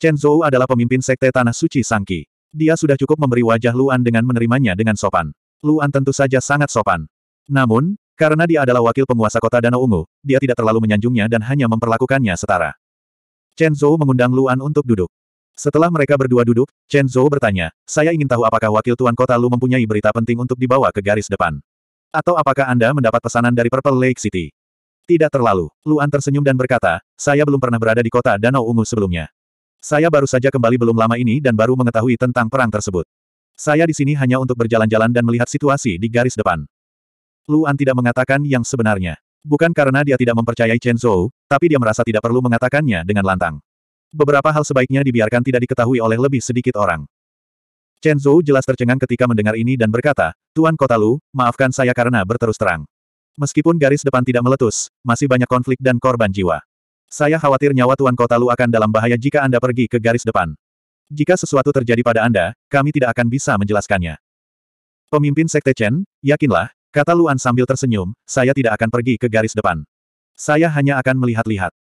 Chen Zhou adalah pemimpin sekte Tanah Suci Sangki. Dia sudah cukup memberi wajah Luan dengan menerimanya dengan sopan. Luan tentu saja sangat sopan. Namun, karena dia adalah wakil penguasa kota Danau Ungu, dia tidak terlalu menyanjungnya dan hanya memperlakukannya setara. Chen Zhou mengundang Luan untuk duduk. Setelah mereka berdua duduk, Chen Zhou bertanya, saya ingin tahu apakah wakil tuan kota Lu mempunyai berita penting untuk dibawa ke garis depan. Atau apakah Anda mendapat pesanan dari Purple Lake City? Tidak terlalu. Luan tersenyum dan berkata, saya belum pernah berada di kota Danau Ungu sebelumnya. Saya baru saja kembali belum lama ini dan baru mengetahui tentang perang tersebut. Saya di sini hanya untuk berjalan-jalan dan melihat situasi di garis depan. Luan tidak mengatakan yang sebenarnya. Bukan karena dia tidak mempercayai Chen Zhou, tapi dia merasa tidak perlu mengatakannya dengan lantang. Beberapa hal sebaiknya dibiarkan tidak diketahui oleh lebih sedikit orang. Chen Zhou jelas tercengang ketika mendengar ini dan berkata, Tuan Kota Lu, maafkan saya karena berterus terang. Meskipun garis depan tidak meletus, masih banyak konflik dan korban jiwa. Saya khawatir nyawa Tuan Kota Lu akan dalam bahaya jika Anda pergi ke garis depan. Jika sesuatu terjadi pada Anda, kami tidak akan bisa menjelaskannya. Pemimpin Sekte Chen, yakinlah, kata Luan sambil tersenyum, saya tidak akan pergi ke garis depan. Saya hanya akan melihat-lihat.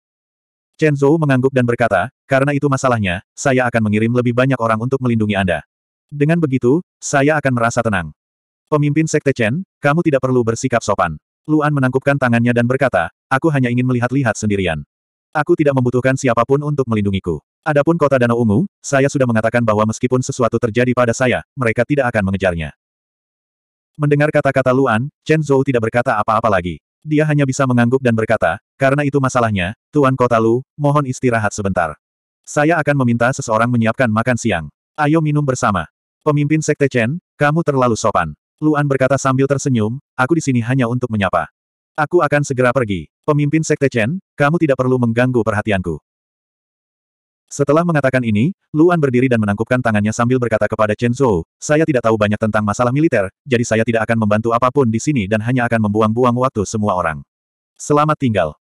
Chen Zhou mengangguk dan berkata, karena itu masalahnya, saya akan mengirim lebih banyak orang untuk melindungi Anda. Dengan begitu, saya akan merasa tenang. Pemimpin Sekte Chen, kamu tidak perlu bersikap sopan. Luan menangkupkan tangannya dan berkata, aku hanya ingin melihat-lihat sendirian. Aku tidak membutuhkan siapapun untuk melindungiku. Adapun kota Danau Ungu, saya sudah mengatakan bahwa meskipun sesuatu terjadi pada saya, mereka tidak akan mengejarnya. Mendengar kata-kata Luan, Chen Zhou tidak berkata apa-apa lagi. Dia hanya bisa mengangguk dan berkata, karena itu masalahnya, Tuan Kota Lu, mohon istirahat sebentar. Saya akan meminta seseorang menyiapkan makan siang. Ayo minum bersama. Pemimpin Sekte Chen, kamu terlalu sopan. Luan berkata sambil tersenyum, aku di sini hanya untuk menyapa. Aku akan segera pergi. Pemimpin Sekte Chen, kamu tidak perlu mengganggu perhatianku. Setelah mengatakan ini, Luan berdiri dan menangkupkan tangannya sambil berkata kepada Chen Zhou, saya tidak tahu banyak tentang masalah militer, jadi saya tidak akan membantu apapun di sini dan hanya akan membuang-buang waktu semua orang. Selamat tinggal.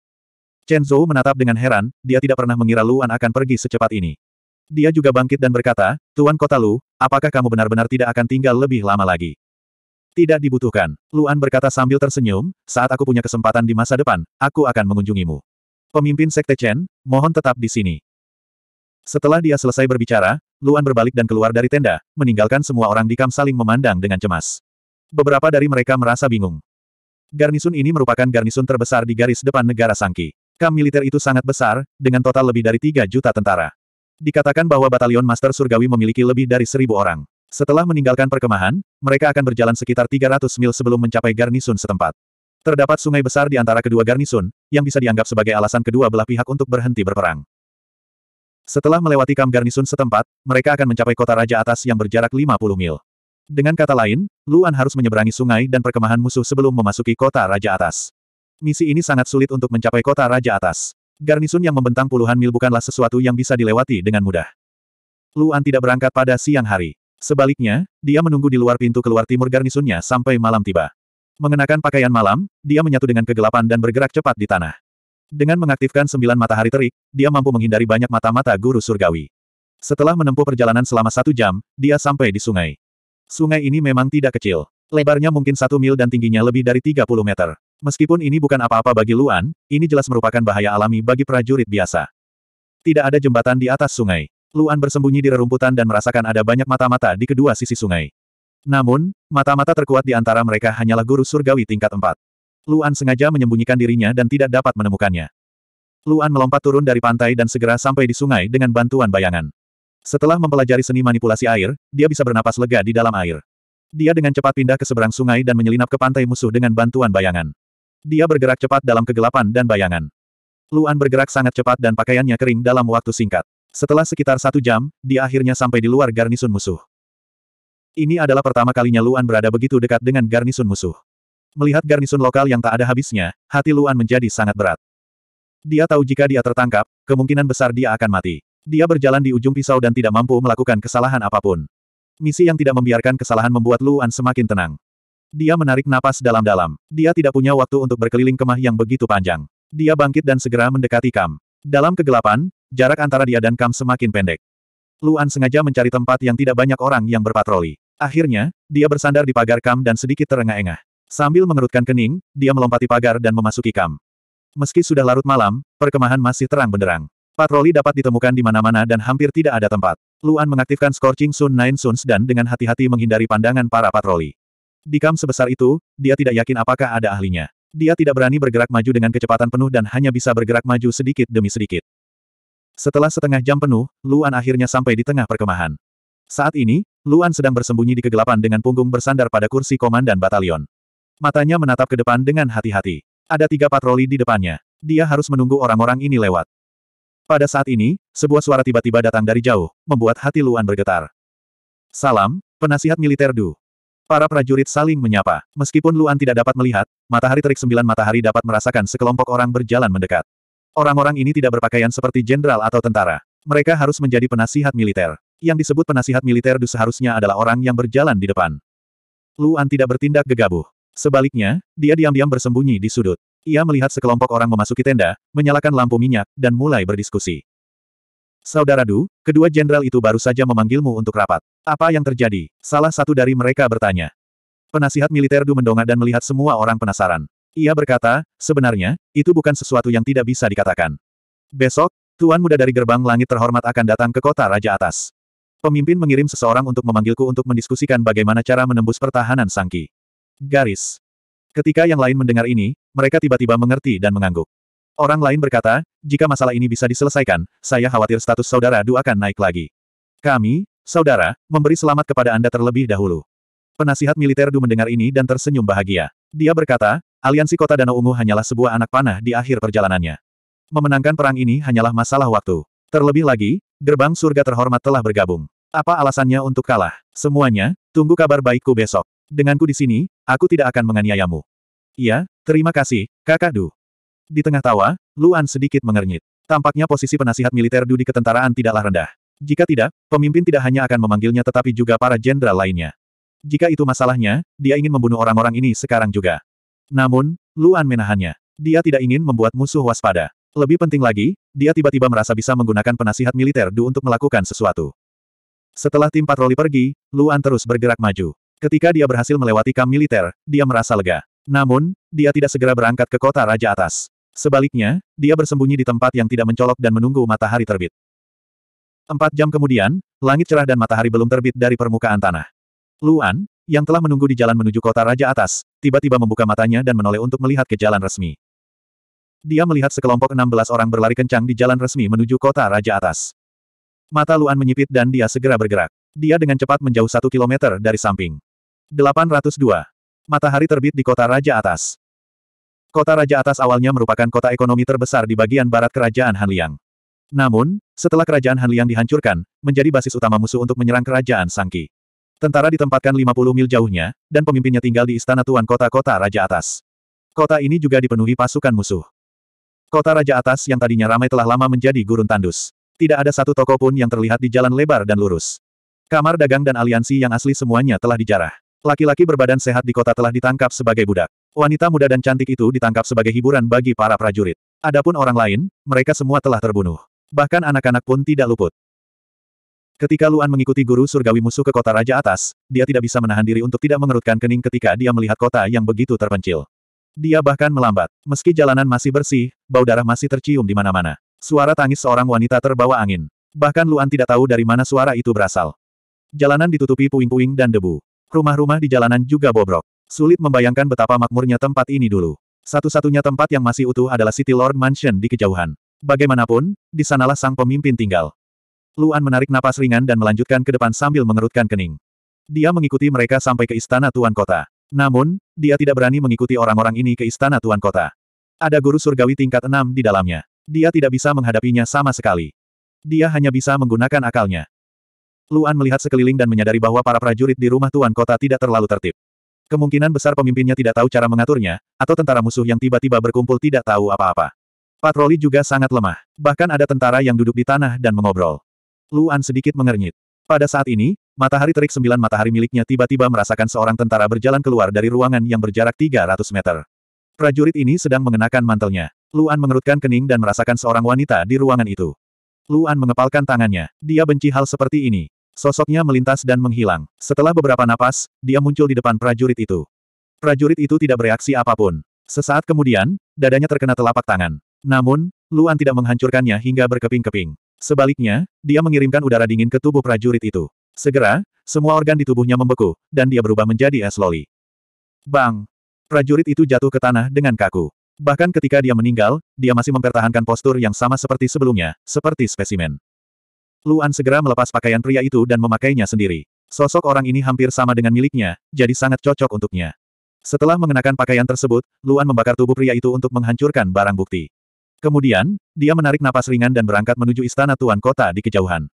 Chen Zhou menatap dengan heran, dia tidak pernah mengira Luan akan pergi secepat ini. Dia juga bangkit dan berkata, Tuan Kota Lu, apakah kamu benar-benar tidak akan tinggal lebih lama lagi? Tidak dibutuhkan. Luan berkata sambil tersenyum, saat aku punya kesempatan di masa depan, aku akan mengunjungimu. Pemimpin Sekte Chen, mohon tetap di sini. Setelah dia selesai berbicara, Luan berbalik dan keluar dari tenda, meninggalkan semua orang di kamp saling memandang dengan cemas. Beberapa dari mereka merasa bingung. Garnisun ini merupakan garnisun terbesar di garis depan negara Sangki. Kamp militer itu sangat besar, dengan total lebih dari 3 juta tentara. Dikatakan bahwa batalion Master Surgawi memiliki lebih dari seribu orang. Setelah meninggalkan perkemahan, mereka akan berjalan sekitar 300 mil sebelum mencapai garnisun setempat. Terdapat sungai besar di antara kedua garnisun, yang bisa dianggap sebagai alasan kedua belah pihak untuk berhenti berperang. Setelah melewati kam garnisun setempat, mereka akan mencapai kota raja atas yang berjarak 50 mil. Dengan kata lain, Luan harus menyeberangi sungai dan perkemahan musuh sebelum memasuki kota raja atas. Misi ini sangat sulit untuk mencapai kota raja atas. Garnisun yang membentang puluhan mil bukanlah sesuatu yang bisa dilewati dengan mudah. Luan tidak berangkat pada siang hari. Sebaliknya, dia menunggu di luar pintu keluar timur garnisunnya sampai malam tiba. Mengenakan pakaian malam, dia menyatu dengan kegelapan dan bergerak cepat di tanah. Dengan mengaktifkan sembilan matahari terik, dia mampu menghindari banyak mata-mata guru surgawi. Setelah menempuh perjalanan selama satu jam, dia sampai di sungai. Sungai ini memang tidak kecil. Lebarnya mungkin satu mil dan tingginya lebih dari 30 meter. Meskipun ini bukan apa-apa bagi Luan, ini jelas merupakan bahaya alami bagi prajurit biasa. Tidak ada jembatan di atas sungai. Luan bersembunyi di rerumputan dan merasakan ada banyak mata-mata di kedua sisi sungai. Namun, mata-mata terkuat di antara mereka hanyalah guru surgawi tingkat 4. Luan sengaja menyembunyikan dirinya dan tidak dapat menemukannya. Luan melompat turun dari pantai dan segera sampai di sungai dengan bantuan bayangan. Setelah mempelajari seni manipulasi air, dia bisa bernapas lega di dalam air. Dia dengan cepat pindah ke seberang sungai dan menyelinap ke pantai musuh dengan bantuan bayangan. Dia bergerak cepat dalam kegelapan dan bayangan. Luan bergerak sangat cepat dan pakaiannya kering dalam waktu singkat. Setelah sekitar satu jam, dia akhirnya sampai di luar garnisun musuh. Ini adalah pertama kalinya Luan berada begitu dekat dengan garnisun musuh. Melihat garnisun lokal yang tak ada habisnya, hati Luan menjadi sangat berat. Dia tahu jika dia tertangkap, kemungkinan besar dia akan mati. Dia berjalan di ujung pisau dan tidak mampu melakukan kesalahan apapun. Misi yang tidak membiarkan kesalahan membuat Luan semakin tenang. Dia menarik napas dalam-dalam. Dia tidak punya waktu untuk berkeliling kemah yang begitu panjang. Dia bangkit dan segera mendekati Kam. Dalam kegelapan, Jarak antara dia dan Kam semakin pendek. Luan sengaja mencari tempat yang tidak banyak orang yang berpatroli. Akhirnya, dia bersandar di pagar Kam dan sedikit terengah-engah. Sambil mengerutkan kening, dia melompati pagar dan memasuki Kam. Meski sudah larut malam, perkemahan masih terang benderang. Patroli dapat ditemukan di mana-mana dan hampir tidak ada tempat. Luan mengaktifkan Scorching Sun Nine Suns dan dengan hati-hati menghindari pandangan para patroli. Di kam sebesar itu, dia tidak yakin apakah ada ahlinya. Dia tidak berani bergerak maju dengan kecepatan penuh dan hanya bisa bergerak maju sedikit demi sedikit. Setelah setengah jam penuh, Luan akhirnya sampai di tengah perkemahan. Saat ini, Luan sedang bersembunyi di kegelapan dengan punggung bersandar pada kursi komandan batalion. Matanya menatap ke depan dengan hati-hati. Ada tiga patroli di depannya. Dia harus menunggu orang-orang ini lewat. Pada saat ini, sebuah suara tiba-tiba datang dari jauh, membuat hati Luan bergetar. Salam, penasihat militer Du. Para prajurit saling menyapa. Meskipun Luan tidak dapat melihat, matahari terik sembilan matahari dapat merasakan sekelompok orang berjalan mendekat. Orang-orang ini tidak berpakaian seperti jenderal atau tentara. Mereka harus menjadi penasihat militer. Yang disebut penasihat militer Du seharusnya adalah orang yang berjalan di depan. Luan tidak bertindak gegabah. Sebaliknya, dia diam-diam bersembunyi di sudut. Ia melihat sekelompok orang memasuki tenda, menyalakan lampu minyak, dan mulai berdiskusi. Saudara Du, kedua jenderal itu baru saja memanggilmu untuk rapat. Apa yang terjadi? Salah satu dari mereka bertanya. Penasihat militer Du mendongak dan melihat semua orang penasaran. Ia berkata, sebenarnya, itu bukan sesuatu yang tidak bisa dikatakan. Besok, Tuan Muda dari Gerbang Langit terhormat akan datang ke kota Raja Atas. Pemimpin mengirim seseorang untuk memanggilku untuk mendiskusikan bagaimana cara menembus pertahanan Sangki. Garis. Ketika yang lain mendengar ini, mereka tiba-tiba mengerti dan mengangguk. Orang lain berkata, jika masalah ini bisa diselesaikan, saya khawatir status saudara Du akan naik lagi. Kami, saudara, memberi selamat kepada Anda terlebih dahulu. Penasihat militer Du mendengar ini dan tersenyum bahagia. Dia berkata, Aliansi Kota Danau Ungu hanyalah sebuah anak panah di akhir perjalanannya. Memenangkan perang ini hanyalah masalah waktu. Terlebih lagi, gerbang surga terhormat telah bergabung. Apa alasannya untuk kalah? Semuanya, tunggu kabar baikku besok. Denganku di sini, aku tidak akan menganiayamu. Iya, terima kasih, kakak Du. Di tengah tawa, Luan sedikit mengernyit. Tampaknya posisi penasihat militer Du di ketentaraan tidaklah rendah. Jika tidak, pemimpin tidak hanya akan memanggilnya tetapi juga para jenderal lainnya. Jika itu masalahnya, dia ingin membunuh orang-orang ini sekarang juga. Namun, Luan menahannya. Dia tidak ingin membuat musuh waspada. Lebih penting lagi, dia tiba-tiba merasa bisa menggunakan penasihat militer Du untuk melakukan sesuatu. Setelah tim patroli pergi, Luan terus bergerak maju. Ketika dia berhasil melewati kamp militer, dia merasa lega. Namun, dia tidak segera berangkat ke kota Raja Atas. Sebaliknya, dia bersembunyi di tempat yang tidak mencolok dan menunggu matahari terbit. Empat jam kemudian, langit cerah dan matahari belum terbit dari permukaan tanah. Luan, yang telah menunggu di jalan menuju kota Raja Atas, tiba-tiba membuka matanya dan menoleh untuk melihat ke jalan resmi. Dia melihat sekelompok 16 orang berlari kencang di jalan resmi menuju kota Raja Atas. Mata Luan menyipit dan dia segera bergerak. Dia dengan cepat menjauh satu kilometer dari samping. 802. Matahari terbit di kota Raja Atas. Kota Raja Atas awalnya merupakan kota ekonomi terbesar di bagian barat Kerajaan Hanliang. Namun, setelah Kerajaan Hanliang dihancurkan, menjadi basis utama musuh untuk menyerang Kerajaan Sangki. Tentara ditempatkan 50 mil jauhnya, dan pemimpinnya tinggal di istana tuan kota-kota Raja Atas. Kota ini juga dipenuhi pasukan musuh. Kota Raja Atas yang tadinya ramai telah lama menjadi gurun tandus. Tidak ada satu toko pun yang terlihat di jalan lebar dan lurus. Kamar dagang dan aliansi yang asli semuanya telah dijarah. Laki-laki berbadan sehat di kota telah ditangkap sebagai budak. Wanita muda dan cantik itu ditangkap sebagai hiburan bagi para prajurit. Adapun orang lain, mereka semua telah terbunuh. Bahkan anak-anak pun tidak luput. Ketika Luan mengikuti guru surgawi musuh ke kota Raja Atas, dia tidak bisa menahan diri untuk tidak mengerutkan kening ketika dia melihat kota yang begitu terpencil. Dia bahkan melambat. Meski jalanan masih bersih, bau darah masih tercium di mana-mana. Suara tangis seorang wanita terbawa angin. Bahkan Luan tidak tahu dari mana suara itu berasal. Jalanan ditutupi puing-puing dan debu. Rumah-rumah di jalanan juga bobrok. Sulit membayangkan betapa makmurnya tempat ini dulu. Satu-satunya tempat yang masih utuh adalah City Lord Mansion di kejauhan. Bagaimanapun, di sanalah sang pemimpin tinggal. Luan menarik napas ringan dan melanjutkan ke depan sambil mengerutkan kening. Dia mengikuti mereka sampai ke istana Tuan Kota. Namun, dia tidak berani mengikuti orang-orang ini ke istana Tuan Kota. Ada guru surgawi tingkat enam di dalamnya. Dia tidak bisa menghadapinya sama sekali. Dia hanya bisa menggunakan akalnya. Luan melihat sekeliling dan menyadari bahwa para prajurit di rumah Tuan Kota tidak terlalu tertib. Kemungkinan besar pemimpinnya tidak tahu cara mengaturnya, atau tentara musuh yang tiba-tiba berkumpul tidak tahu apa-apa. Patroli juga sangat lemah. Bahkan ada tentara yang duduk di tanah dan mengobrol. Luan sedikit mengernyit. Pada saat ini, matahari terik sembilan matahari miliknya tiba-tiba merasakan seorang tentara berjalan keluar dari ruangan yang berjarak 300 meter. Prajurit ini sedang mengenakan mantelnya. Luan mengerutkan kening dan merasakan seorang wanita di ruangan itu. Luan mengepalkan tangannya. Dia benci hal seperti ini. Sosoknya melintas dan menghilang. Setelah beberapa napas, dia muncul di depan prajurit itu. Prajurit itu tidak bereaksi apapun. Sesaat kemudian, dadanya terkena telapak tangan. Namun, Luan tidak menghancurkannya hingga berkeping-keping. Sebaliknya, dia mengirimkan udara dingin ke tubuh prajurit itu. Segera, semua organ di tubuhnya membeku, dan dia berubah menjadi es loli. Bang! Prajurit itu jatuh ke tanah dengan kaku. Bahkan ketika dia meninggal, dia masih mempertahankan postur yang sama seperti sebelumnya, seperti spesimen. Luan segera melepas pakaian pria itu dan memakainya sendiri. Sosok orang ini hampir sama dengan miliknya, jadi sangat cocok untuknya. Setelah mengenakan pakaian tersebut, Luan membakar tubuh pria itu untuk menghancurkan barang bukti. Kemudian, dia menarik napas ringan dan berangkat menuju istana tuan kota di kejauhan.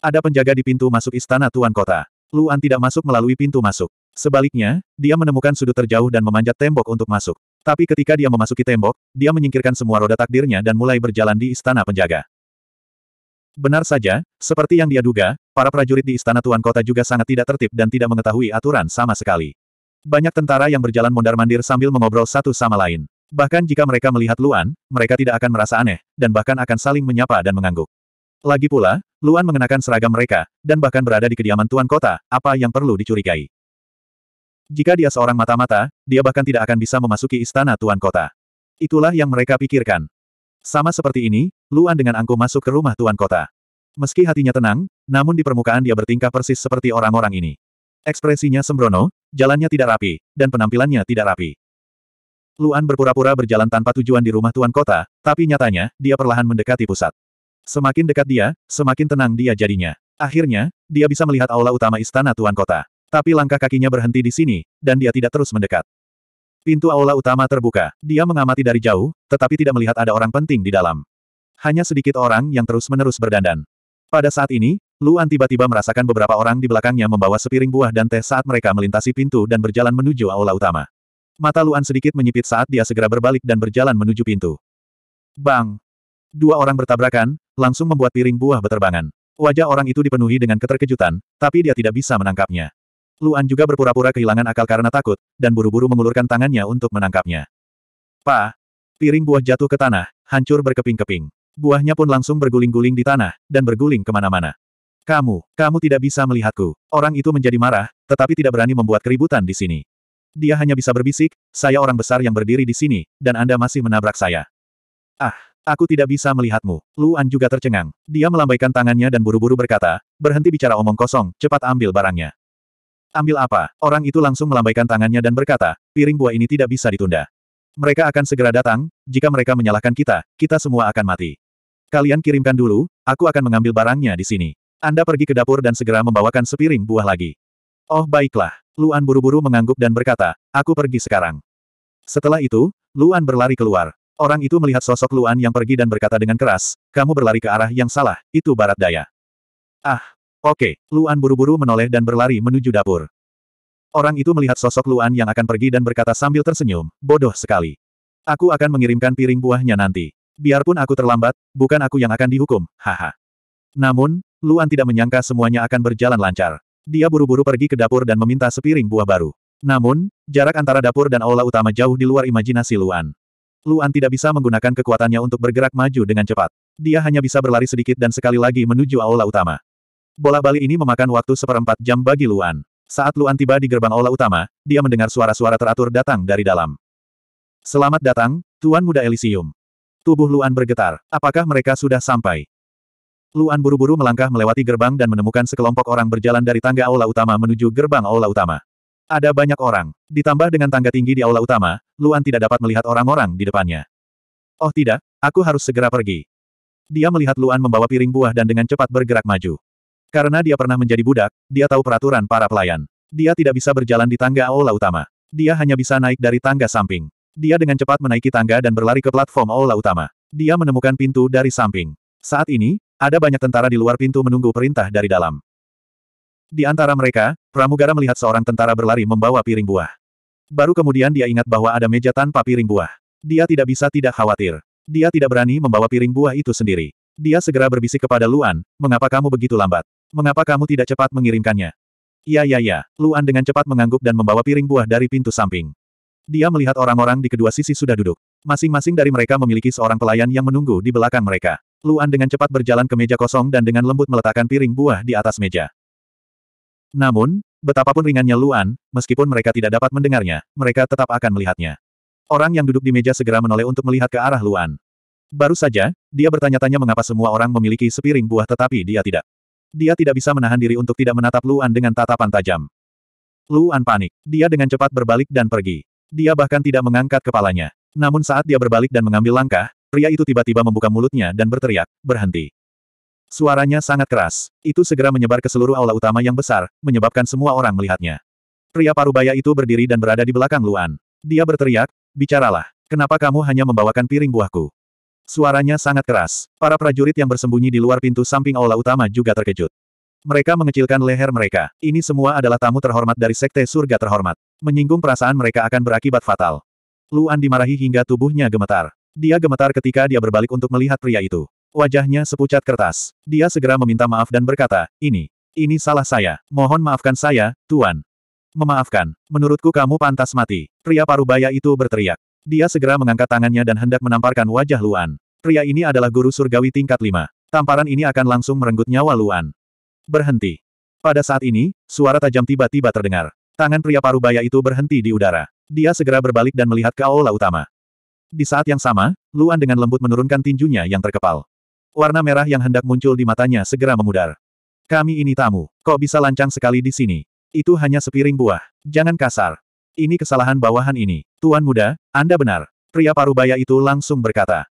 Ada penjaga di pintu masuk istana tuan kota. Luan tidak masuk melalui pintu masuk. Sebaliknya, dia menemukan sudut terjauh dan memanjat tembok untuk masuk. Tapi ketika dia memasuki tembok, dia menyingkirkan semua roda takdirnya dan mulai berjalan di istana penjaga. Benar saja, seperti yang dia duga, para prajurit di istana tuan kota juga sangat tidak tertib dan tidak mengetahui aturan sama sekali. Banyak tentara yang berjalan mondar-mandir sambil mengobrol satu sama lain. Bahkan jika mereka melihat Luan, mereka tidak akan merasa aneh, dan bahkan akan saling menyapa dan mengangguk. Lagi pula, Luan mengenakan seragam mereka, dan bahkan berada di kediaman Tuan Kota, apa yang perlu dicurigai. Jika dia seorang mata-mata, dia bahkan tidak akan bisa memasuki istana Tuan Kota. Itulah yang mereka pikirkan. Sama seperti ini, Luan dengan angkuh masuk ke rumah Tuan Kota. Meski hatinya tenang, namun di permukaan dia bertingkah persis seperti orang-orang ini. Ekspresinya sembrono, jalannya tidak rapi, dan penampilannya tidak rapi. Luan berpura-pura berjalan tanpa tujuan di rumah tuan kota, tapi nyatanya, dia perlahan mendekati pusat. Semakin dekat dia, semakin tenang dia jadinya. Akhirnya, dia bisa melihat aula utama istana tuan kota. Tapi langkah kakinya berhenti di sini, dan dia tidak terus mendekat. Pintu aula utama terbuka. Dia mengamati dari jauh, tetapi tidak melihat ada orang penting di dalam. Hanya sedikit orang yang terus-menerus berdandan. Pada saat ini, Luan tiba-tiba merasakan beberapa orang di belakangnya membawa sepiring buah dan teh saat mereka melintasi pintu dan berjalan menuju aula utama. Mata Luan sedikit menyipit saat dia segera berbalik dan berjalan menuju pintu. Bang! Dua orang bertabrakan, langsung membuat piring buah beterbangan. Wajah orang itu dipenuhi dengan keterkejutan, tapi dia tidak bisa menangkapnya. Luan juga berpura-pura kehilangan akal karena takut, dan buru-buru mengulurkan tangannya untuk menangkapnya. Pa! Piring buah jatuh ke tanah, hancur berkeping-keping. Buahnya pun langsung berguling-guling di tanah, dan berguling kemana-mana. Kamu, kamu tidak bisa melihatku. Orang itu menjadi marah, tetapi tidak berani membuat keributan di sini dia hanya bisa berbisik, saya orang besar yang berdiri di sini, dan Anda masih menabrak saya. Ah, aku tidak bisa melihatmu. Luan juga tercengang. Dia melambaikan tangannya dan buru-buru berkata, berhenti bicara omong kosong, cepat ambil barangnya. Ambil apa? Orang itu langsung melambaikan tangannya dan berkata, piring buah ini tidak bisa ditunda. Mereka akan segera datang, jika mereka menyalahkan kita, kita semua akan mati. Kalian kirimkan dulu, aku akan mengambil barangnya di sini. Anda pergi ke dapur dan segera membawakan sepiring buah lagi. Oh baiklah, Luan buru-buru mengangguk dan berkata, aku pergi sekarang. Setelah itu, Luan berlari keluar. Orang itu melihat sosok Luan yang pergi dan berkata dengan keras, kamu berlari ke arah yang salah, itu barat daya. Ah, oke, okay. Luan buru-buru menoleh dan berlari menuju dapur. Orang itu melihat sosok Luan yang akan pergi dan berkata sambil tersenyum, bodoh sekali. Aku akan mengirimkan piring buahnya nanti. Biarpun aku terlambat, bukan aku yang akan dihukum, haha. Namun, Luan tidak menyangka semuanya akan berjalan lancar dia buru-buru pergi ke dapur dan meminta sepiring buah baru. Namun, jarak antara dapur dan aula utama jauh di luar imajinasi Luan. Luan tidak bisa menggunakan kekuatannya untuk bergerak maju dengan cepat. Dia hanya bisa berlari sedikit dan sekali lagi menuju aula utama. Bola bali ini memakan waktu seperempat jam bagi Luan. Saat Luan tiba di gerbang aula utama, dia mendengar suara-suara teratur datang dari dalam. Selamat datang, Tuan Muda Elysium. Tubuh Luan bergetar. Apakah mereka sudah sampai? Luan buru-buru melangkah melewati gerbang dan menemukan sekelompok orang berjalan dari tangga aula utama menuju gerbang aula utama. Ada banyak orang. Ditambah dengan tangga tinggi di aula utama, Luan tidak dapat melihat orang-orang di depannya. Oh tidak, aku harus segera pergi. Dia melihat Luan membawa piring buah dan dengan cepat bergerak maju. Karena dia pernah menjadi budak, dia tahu peraturan para pelayan. Dia tidak bisa berjalan di tangga aula utama. Dia hanya bisa naik dari tangga samping. Dia dengan cepat menaiki tangga dan berlari ke platform aula utama. Dia menemukan pintu dari samping. Saat ini, ada banyak tentara di luar pintu menunggu perintah dari dalam. Di antara mereka, pramugara melihat seorang tentara berlari membawa piring buah. Baru kemudian dia ingat bahwa ada meja tanpa piring buah. Dia tidak bisa tidak khawatir. Dia tidak berani membawa piring buah itu sendiri. Dia segera berbisik kepada Luan, mengapa kamu begitu lambat? Mengapa kamu tidak cepat mengirimkannya? Ya ya ya, Luan dengan cepat mengangguk dan membawa piring buah dari pintu samping. Dia melihat orang-orang di kedua sisi sudah duduk. Masing-masing dari mereka memiliki seorang pelayan yang menunggu di belakang mereka. Luan dengan cepat berjalan ke meja kosong dan dengan lembut meletakkan piring buah di atas meja. Namun, betapapun ringannya Luan, meskipun mereka tidak dapat mendengarnya, mereka tetap akan melihatnya. Orang yang duduk di meja segera menoleh untuk melihat ke arah Luan. Baru saja, dia bertanya-tanya mengapa semua orang memiliki sepiring buah tetapi dia tidak. Dia tidak bisa menahan diri untuk tidak menatap Luan dengan tatapan tajam. Luan panik. Dia dengan cepat berbalik dan pergi. Dia bahkan tidak mengangkat kepalanya. Namun saat dia berbalik dan mengambil langkah, Pria itu tiba-tiba membuka mulutnya dan berteriak, berhenti. Suaranya sangat keras. Itu segera menyebar ke seluruh aula utama yang besar, menyebabkan semua orang melihatnya. Pria parubaya itu berdiri dan berada di belakang Luan. Dia berteriak, bicaralah. Kenapa kamu hanya membawakan piring buahku? Suaranya sangat keras. Para prajurit yang bersembunyi di luar pintu samping aula utama juga terkejut. Mereka mengecilkan leher mereka. Ini semua adalah tamu terhormat dari sekte surga terhormat. Menyinggung perasaan mereka akan berakibat fatal. Luan dimarahi hingga tubuhnya gemetar. Dia gemetar ketika dia berbalik untuk melihat pria itu. Wajahnya sepucat kertas. Dia segera meminta maaf dan berkata, ini, ini salah saya. Mohon maafkan saya, Tuan. Memaafkan. Menurutku kamu pantas mati. Pria parubaya itu berteriak. Dia segera mengangkat tangannya dan hendak menamparkan wajah Luan. Pria ini adalah guru surgawi tingkat 5. Tamparan ini akan langsung merenggut nyawa Luan. Berhenti. Pada saat ini, suara tajam tiba-tiba terdengar. Tangan pria parubaya itu berhenti di udara. Dia segera berbalik dan melihat ke aula utama. Di saat yang sama, Luan dengan lembut menurunkan tinjunya yang terkepal. Warna merah yang hendak muncul di matanya segera memudar. Kami ini tamu, kok bisa lancang sekali di sini? Itu hanya sepiring buah. Jangan kasar. Ini kesalahan bawahan ini. Tuan muda, Anda benar. Pria parubaya itu langsung berkata.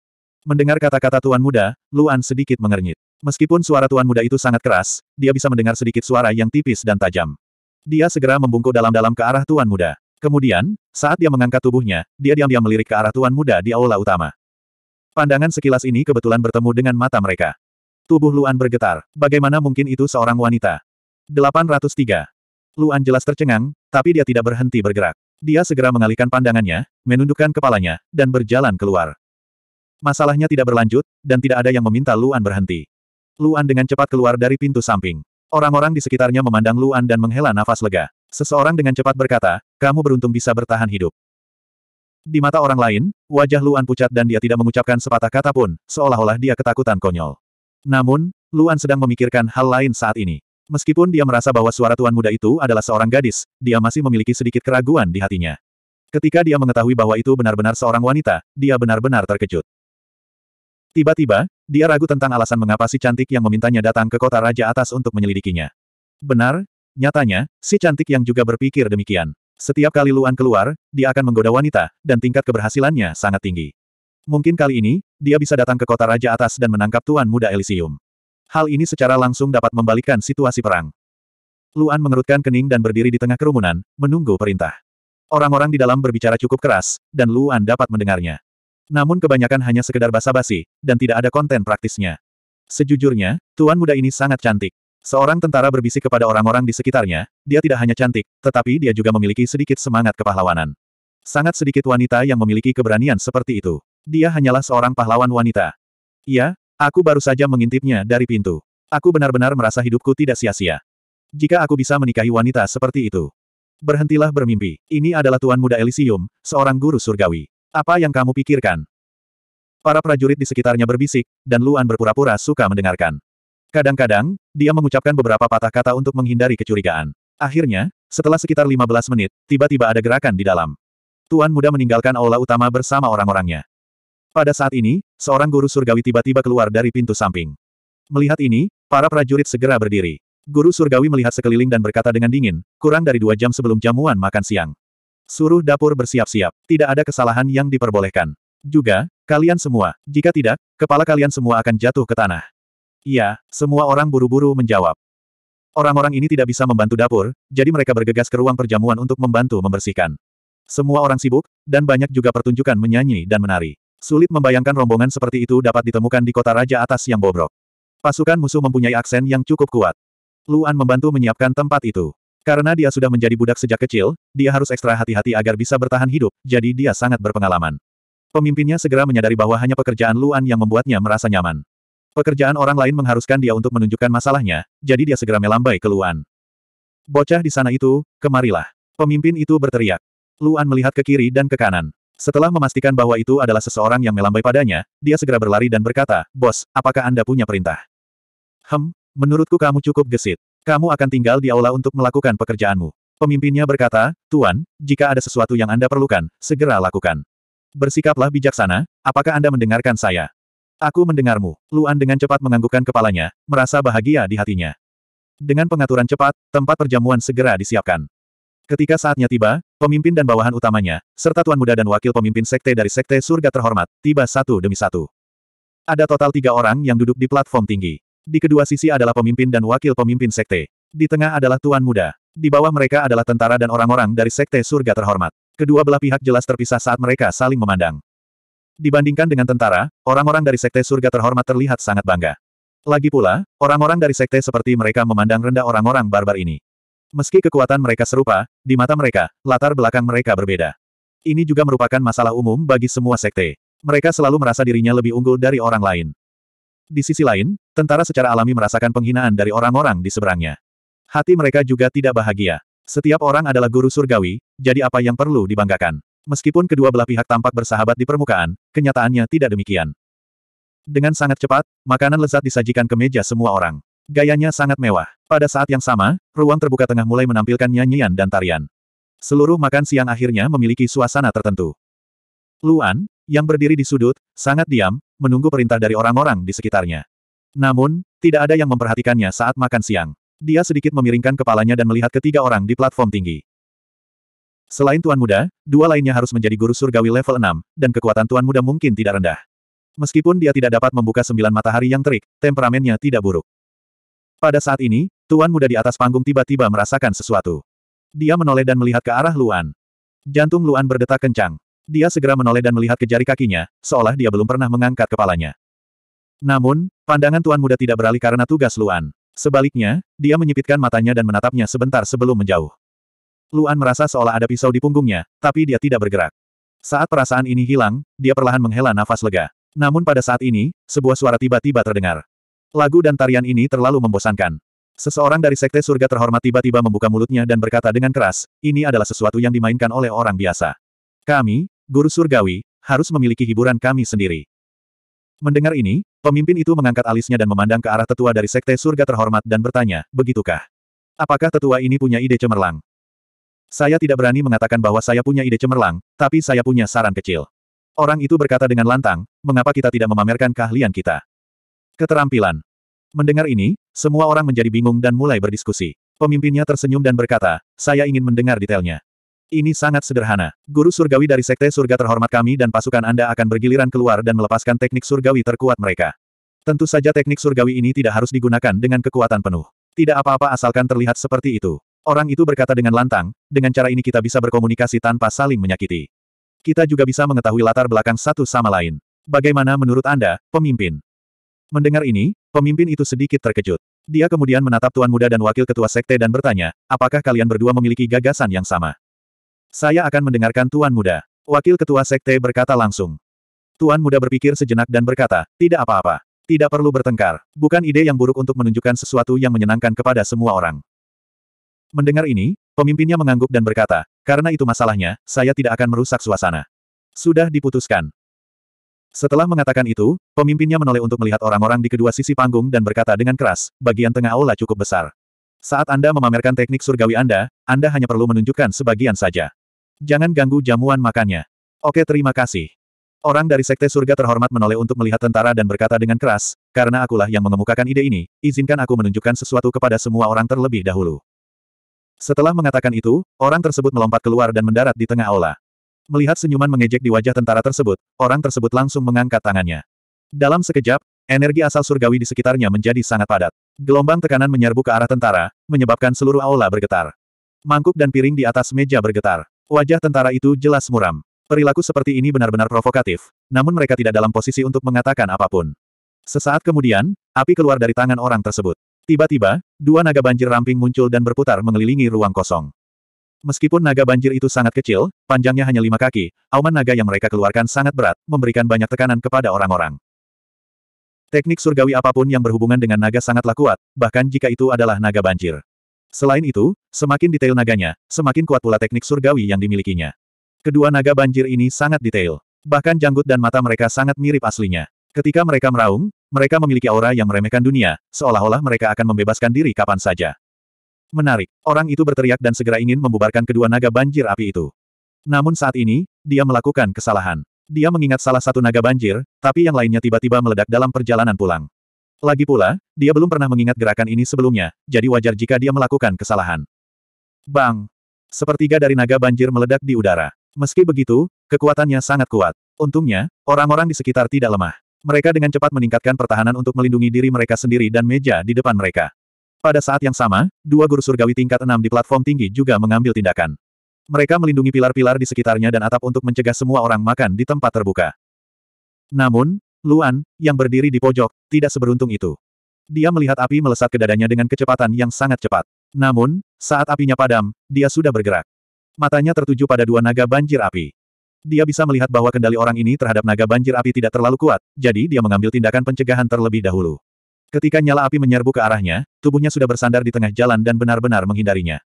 Mendengar kata-kata tuan muda, Luan sedikit mengernyit. Meskipun suara tuan muda itu sangat keras, dia bisa mendengar sedikit suara yang tipis dan tajam. Dia segera membungkuk dalam-dalam ke arah tuan muda. Kemudian, saat dia mengangkat tubuhnya, dia diam-diam melirik ke arah tuan muda di aula utama. Pandangan sekilas ini kebetulan bertemu dengan mata mereka. Tubuh Luan bergetar. Bagaimana mungkin itu seorang wanita? 803. Luan jelas tercengang, tapi dia tidak berhenti bergerak. Dia segera mengalihkan pandangannya, menundukkan kepalanya, dan berjalan keluar. Masalahnya tidak berlanjut, dan tidak ada yang meminta Luan berhenti. Luan dengan cepat keluar dari pintu samping. Orang-orang di sekitarnya memandang Luan dan menghela nafas lega. Seseorang dengan cepat berkata, kamu beruntung bisa bertahan hidup. Di mata orang lain, wajah Luan pucat dan dia tidak mengucapkan sepatah kata pun, seolah-olah dia ketakutan konyol. Namun, Luan sedang memikirkan hal lain saat ini. Meskipun dia merasa bahwa suara tuan muda itu adalah seorang gadis, dia masih memiliki sedikit keraguan di hatinya. Ketika dia mengetahui bahwa itu benar-benar seorang wanita, dia benar-benar terkejut. Tiba-tiba, dia ragu tentang alasan mengapa si cantik yang memintanya datang ke kota Raja Atas untuk menyelidikinya. Benar, Nyatanya, si cantik yang juga berpikir demikian. Setiap kali Luan keluar, dia akan menggoda wanita, dan tingkat keberhasilannya sangat tinggi. Mungkin kali ini, dia bisa datang ke kota Raja Atas dan menangkap Tuan Muda Elysium. Hal ini secara langsung dapat membalikkan situasi perang. Luan mengerutkan kening dan berdiri di tengah kerumunan, menunggu perintah. Orang-orang di dalam berbicara cukup keras, dan Luan dapat mendengarnya. Namun kebanyakan hanya sekedar basa-basi, dan tidak ada konten praktisnya. Sejujurnya, Tuan Muda ini sangat cantik. Seorang tentara berbisik kepada orang-orang di sekitarnya, dia tidak hanya cantik, tetapi dia juga memiliki sedikit semangat kepahlawanan. Sangat sedikit wanita yang memiliki keberanian seperti itu. Dia hanyalah seorang pahlawan wanita. Iya, aku baru saja mengintipnya dari pintu. Aku benar-benar merasa hidupku tidak sia-sia. Jika aku bisa menikahi wanita seperti itu. Berhentilah bermimpi. Ini adalah Tuan Muda Elysium, seorang guru surgawi. Apa yang kamu pikirkan? Para prajurit di sekitarnya berbisik, dan Luan berpura-pura suka mendengarkan. Kadang-kadang, dia mengucapkan beberapa patah kata untuk menghindari kecurigaan. Akhirnya, setelah sekitar 15 menit, tiba-tiba ada gerakan di dalam. Tuan muda meninggalkan aula utama bersama orang-orangnya. Pada saat ini, seorang guru surgawi tiba-tiba keluar dari pintu samping. Melihat ini, para prajurit segera berdiri. Guru surgawi melihat sekeliling dan berkata dengan dingin, kurang dari dua jam sebelum jamuan makan siang. Suruh dapur bersiap-siap, tidak ada kesalahan yang diperbolehkan. Juga, kalian semua, jika tidak, kepala kalian semua akan jatuh ke tanah. Iya, semua orang buru-buru menjawab. Orang-orang ini tidak bisa membantu dapur, jadi mereka bergegas ke ruang perjamuan untuk membantu membersihkan. Semua orang sibuk, dan banyak juga pertunjukan menyanyi dan menari. Sulit membayangkan rombongan seperti itu dapat ditemukan di kota raja atas yang bobrok. Pasukan musuh mempunyai aksen yang cukup kuat. Luan membantu menyiapkan tempat itu. Karena dia sudah menjadi budak sejak kecil, dia harus ekstra hati-hati agar bisa bertahan hidup, jadi dia sangat berpengalaman. Pemimpinnya segera menyadari bahwa hanya pekerjaan Luan yang membuatnya merasa nyaman. Pekerjaan orang lain mengharuskan dia untuk menunjukkan masalahnya, jadi dia segera melambai ke Luan. Bocah di sana itu, kemarilah. Pemimpin itu berteriak. Luan melihat ke kiri dan ke kanan. Setelah memastikan bahwa itu adalah seseorang yang melambai padanya, dia segera berlari dan berkata, Bos, apakah Anda punya perintah? Hem, menurutku kamu cukup gesit. Kamu akan tinggal di aula untuk melakukan pekerjaanmu. Pemimpinnya berkata, Tuan, jika ada sesuatu yang Anda perlukan, segera lakukan. Bersikaplah bijaksana, apakah Anda mendengarkan saya? Aku mendengarmu. Luan dengan cepat menganggukkan kepalanya, merasa bahagia di hatinya. Dengan pengaturan cepat, tempat perjamuan segera disiapkan. Ketika saatnya tiba, pemimpin dan bawahan utamanya, serta tuan muda dan wakil pemimpin sekte dari sekte surga terhormat, tiba satu demi satu. Ada total tiga orang yang duduk di platform tinggi. Di kedua sisi adalah pemimpin dan wakil pemimpin sekte. Di tengah adalah tuan muda. Di bawah mereka adalah tentara dan orang-orang dari sekte surga terhormat. Kedua belah pihak jelas terpisah saat mereka saling memandang. Dibandingkan dengan tentara, orang-orang dari sekte surga terhormat terlihat sangat bangga. Lagi pula, orang-orang dari sekte seperti mereka memandang rendah orang-orang barbar ini. Meski kekuatan mereka serupa, di mata mereka, latar belakang mereka berbeda. Ini juga merupakan masalah umum bagi semua sekte. Mereka selalu merasa dirinya lebih unggul dari orang lain. Di sisi lain, tentara secara alami merasakan penghinaan dari orang-orang di seberangnya. Hati mereka juga tidak bahagia. Setiap orang adalah guru surgawi, jadi apa yang perlu dibanggakan? Meskipun kedua belah pihak tampak bersahabat di permukaan, kenyataannya tidak demikian. Dengan sangat cepat, makanan lezat disajikan ke meja semua orang. Gayanya sangat mewah. Pada saat yang sama, ruang terbuka tengah mulai menampilkan nyanyian dan tarian. Seluruh makan siang akhirnya memiliki suasana tertentu. Luan, yang berdiri di sudut, sangat diam, menunggu perintah dari orang-orang di sekitarnya. Namun, tidak ada yang memperhatikannya saat makan siang. Dia sedikit memiringkan kepalanya dan melihat ketiga orang di platform tinggi. Selain Tuan Muda, dua lainnya harus menjadi guru surgawi level 6, dan kekuatan Tuan Muda mungkin tidak rendah. Meskipun dia tidak dapat membuka sembilan matahari yang terik, temperamennya tidak buruk. Pada saat ini, Tuan Muda di atas panggung tiba-tiba merasakan sesuatu. Dia menoleh dan melihat ke arah Luan. Jantung Luan berdetak kencang. Dia segera menoleh dan melihat ke jari kakinya, seolah dia belum pernah mengangkat kepalanya. Namun, pandangan Tuan Muda tidak beralih karena tugas Luan. Sebaliknya, dia menyipitkan matanya dan menatapnya sebentar sebelum menjauh. Luan merasa seolah ada pisau di punggungnya, tapi dia tidak bergerak. Saat perasaan ini hilang, dia perlahan menghela nafas lega. Namun pada saat ini, sebuah suara tiba-tiba terdengar. Lagu dan tarian ini terlalu membosankan. Seseorang dari Sekte Surga terhormat tiba-tiba membuka mulutnya dan berkata dengan keras, ini adalah sesuatu yang dimainkan oleh orang biasa. Kami, Guru Surgawi, harus memiliki hiburan kami sendiri. Mendengar ini, pemimpin itu mengangkat alisnya dan memandang ke arah tetua dari Sekte Surga terhormat dan bertanya, begitukah? Apakah tetua ini punya ide cemerlang? Saya tidak berani mengatakan bahwa saya punya ide cemerlang, tapi saya punya saran kecil. Orang itu berkata dengan lantang, mengapa kita tidak memamerkan keahlian kita? Keterampilan. Mendengar ini, semua orang menjadi bingung dan mulai berdiskusi. Pemimpinnya tersenyum dan berkata, saya ingin mendengar detailnya. Ini sangat sederhana. Guru surgawi dari sekte surga terhormat kami dan pasukan Anda akan bergiliran keluar dan melepaskan teknik surgawi terkuat mereka. Tentu saja teknik surgawi ini tidak harus digunakan dengan kekuatan penuh. Tidak apa-apa asalkan terlihat seperti itu. Orang itu berkata dengan lantang, dengan cara ini kita bisa berkomunikasi tanpa saling menyakiti. Kita juga bisa mengetahui latar belakang satu sama lain. Bagaimana menurut Anda, pemimpin? Mendengar ini, pemimpin itu sedikit terkejut. Dia kemudian menatap Tuan Muda dan Wakil Ketua Sekte dan bertanya, apakah kalian berdua memiliki gagasan yang sama? Saya akan mendengarkan Tuan Muda. Wakil Ketua Sekte berkata langsung. Tuan Muda berpikir sejenak dan berkata, tidak apa-apa. Tidak perlu bertengkar. Bukan ide yang buruk untuk menunjukkan sesuatu yang menyenangkan kepada semua orang. Mendengar ini, pemimpinnya mengangguk dan berkata, karena itu masalahnya, saya tidak akan merusak suasana. Sudah diputuskan. Setelah mengatakan itu, pemimpinnya menoleh untuk melihat orang-orang di kedua sisi panggung dan berkata dengan keras, bagian tengah aula cukup besar. Saat Anda memamerkan teknik surgawi Anda, Anda hanya perlu menunjukkan sebagian saja. Jangan ganggu jamuan makannya. Oke terima kasih. Orang dari Sekte Surga terhormat menoleh untuk melihat tentara dan berkata dengan keras, karena akulah yang mengemukakan ide ini, izinkan aku menunjukkan sesuatu kepada semua orang terlebih dahulu. Setelah mengatakan itu, orang tersebut melompat keluar dan mendarat di tengah aula. Melihat senyuman mengejek di wajah tentara tersebut, orang tersebut langsung mengangkat tangannya. Dalam sekejap, energi asal surgawi di sekitarnya menjadi sangat padat. Gelombang tekanan menyerbu ke arah tentara, menyebabkan seluruh aula bergetar. Mangkuk dan piring di atas meja bergetar. Wajah tentara itu jelas muram. Perilaku seperti ini benar-benar provokatif, namun mereka tidak dalam posisi untuk mengatakan apapun. Sesaat kemudian, api keluar dari tangan orang tersebut. Tiba-tiba, dua naga banjir ramping muncul dan berputar mengelilingi ruang kosong. Meskipun naga banjir itu sangat kecil, panjangnya hanya lima kaki, auman naga yang mereka keluarkan sangat berat, memberikan banyak tekanan kepada orang-orang. Teknik surgawi apapun yang berhubungan dengan naga sangatlah kuat, bahkan jika itu adalah naga banjir. Selain itu, semakin detail naganya, semakin kuat pula teknik surgawi yang dimilikinya. Kedua naga banjir ini sangat detail. Bahkan janggut dan mata mereka sangat mirip aslinya. Ketika mereka meraung, mereka memiliki aura yang meremehkan dunia, seolah-olah mereka akan membebaskan diri kapan saja. Menarik, orang itu berteriak dan segera ingin membubarkan kedua naga banjir api itu. Namun saat ini, dia melakukan kesalahan. Dia mengingat salah satu naga banjir, tapi yang lainnya tiba-tiba meledak dalam perjalanan pulang. Lagi pula, dia belum pernah mengingat gerakan ini sebelumnya, jadi wajar jika dia melakukan kesalahan. Bang! Sepertiga dari naga banjir meledak di udara. Meski begitu, kekuatannya sangat kuat. Untungnya, orang-orang di sekitar tidak lemah. Mereka dengan cepat meningkatkan pertahanan untuk melindungi diri mereka sendiri dan meja di depan mereka. Pada saat yang sama, dua guru surgawi tingkat enam di platform tinggi juga mengambil tindakan. Mereka melindungi pilar-pilar di sekitarnya dan atap untuk mencegah semua orang makan di tempat terbuka. Namun, Luan, yang berdiri di pojok, tidak seberuntung itu. Dia melihat api melesat ke dadanya dengan kecepatan yang sangat cepat. Namun, saat apinya padam, dia sudah bergerak. Matanya tertuju pada dua naga banjir api. Dia bisa melihat bahwa kendali orang ini terhadap naga banjir api tidak terlalu kuat, jadi dia mengambil tindakan pencegahan terlebih dahulu. Ketika nyala api menyerbu ke arahnya, tubuhnya sudah bersandar di tengah jalan dan benar-benar menghindarinya.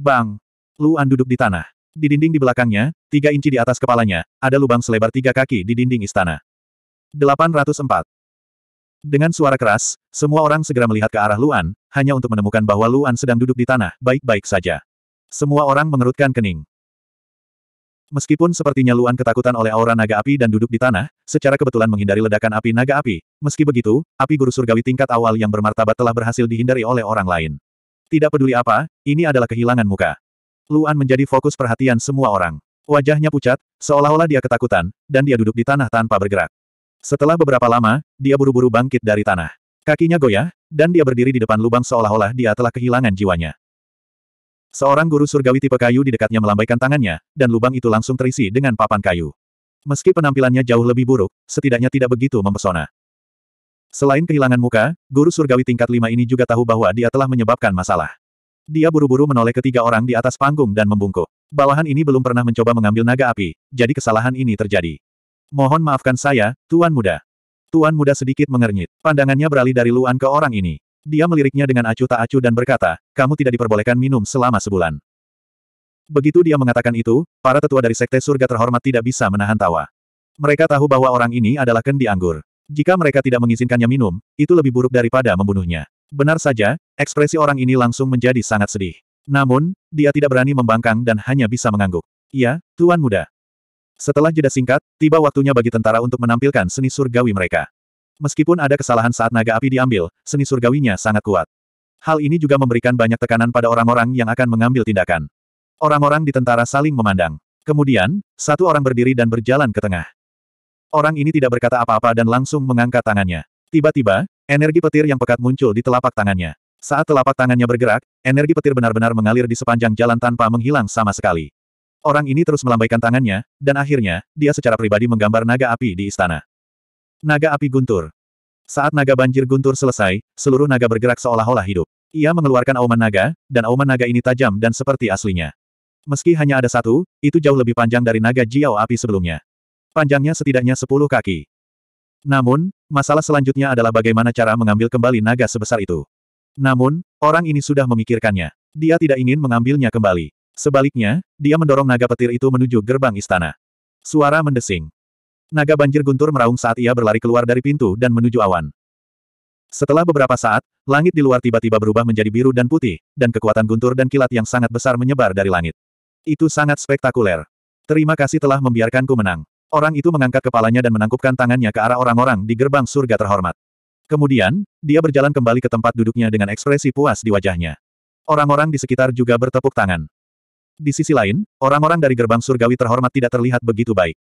Bang! Luan duduk di tanah. Di dinding di belakangnya, tiga inci di atas kepalanya, ada lubang selebar tiga kaki di dinding istana. 804. Dengan suara keras, semua orang segera melihat ke arah Luan, hanya untuk menemukan bahwa Luan sedang duduk di tanah, baik-baik saja. Semua orang mengerutkan kening. Meskipun sepertinya Luan ketakutan oleh aura naga api dan duduk di tanah, secara kebetulan menghindari ledakan api naga api. Meski begitu, api guru surgawi tingkat awal yang bermartabat telah berhasil dihindari oleh orang lain. Tidak peduli apa, ini adalah kehilangan muka. Luan menjadi fokus perhatian semua orang. Wajahnya pucat, seolah-olah dia ketakutan, dan dia duduk di tanah tanpa bergerak. Setelah beberapa lama, dia buru-buru bangkit dari tanah. Kakinya goyah, dan dia berdiri di depan lubang seolah-olah dia telah kehilangan jiwanya. Seorang guru surgawi tipe kayu di dekatnya melambaikan tangannya, dan lubang itu langsung terisi dengan papan kayu. Meski penampilannya jauh lebih buruk, setidaknya tidak begitu mempesona. Selain kehilangan muka, guru surgawi tingkat lima ini juga tahu bahwa dia telah menyebabkan masalah. Dia buru-buru menoleh ketiga orang di atas panggung dan membungkuk. Bawahan ini belum pernah mencoba mengambil naga api, jadi kesalahan ini terjadi. Mohon maafkan saya, Tuan Muda. Tuan Muda sedikit mengernyit. Pandangannya beralih dari Luan ke orang ini. Dia meliriknya dengan acuh tak acuh dan berkata, kamu tidak diperbolehkan minum selama sebulan. Begitu dia mengatakan itu, para tetua dari Sekte Surga terhormat tidak bisa menahan tawa. Mereka tahu bahwa orang ini adalah kendi anggur. Jika mereka tidak mengizinkannya minum, itu lebih buruk daripada membunuhnya. Benar saja, ekspresi orang ini langsung menjadi sangat sedih. Namun, dia tidak berani membangkang dan hanya bisa mengangguk. Ya, Tuan Muda. Setelah jeda singkat, tiba waktunya bagi tentara untuk menampilkan seni surgawi mereka. Meskipun ada kesalahan saat naga api diambil, seni surgawinya sangat kuat. Hal ini juga memberikan banyak tekanan pada orang-orang yang akan mengambil tindakan. Orang-orang di tentara saling memandang. Kemudian, satu orang berdiri dan berjalan ke tengah. Orang ini tidak berkata apa-apa dan langsung mengangkat tangannya. Tiba-tiba, energi petir yang pekat muncul di telapak tangannya. Saat telapak tangannya bergerak, energi petir benar-benar mengalir di sepanjang jalan tanpa menghilang sama sekali. Orang ini terus melambaikan tangannya, dan akhirnya, dia secara pribadi menggambar naga api di istana. Naga api guntur. Saat naga banjir guntur selesai, seluruh naga bergerak seolah-olah hidup. Ia mengeluarkan auman naga, dan auman naga ini tajam dan seperti aslinya. Meski hanya ada satu, itu jauh lebih panjang dari naga Jiao api sebelumnya. Panjangnya setidaknya 10 kaki. Namun, masalah selanjutnya adalah bagaimana cara mengambil kembali naga sebesar itu. Namun, orang ini sudah memikirkannya. Dia tidak ingin mengambilnya kembali. Sebaliknya, dia mendorong naga petir itu menuju gerbang istana. Suara mendesing. Naga banjir guntur meraung saat ia berlari keluar dari pintu dan menuju awan. Setelah beberapa saat, langit di luar tiba-tiba berubah menjadi biru dan putih, dan kekuatan guntur dan kilat yang sangat besar menyebar dari langit. Itu sangat spektakuler. Terima kasih telah membiarkanku menang. Orang itu mengangkat kepalanya dan menangkupkan tangannya ke arah orang-orang di gerbang surga terhormat. Kemudian, dia berjalan kembali ke tempat duduknya dengan ekspresi puas di wajahnya. Orang-orang di sekitar juga bertepuk tangan. Di sisi lain, orang-orang dari gerbang surgawi terhormat tidak terlihat begitu baik.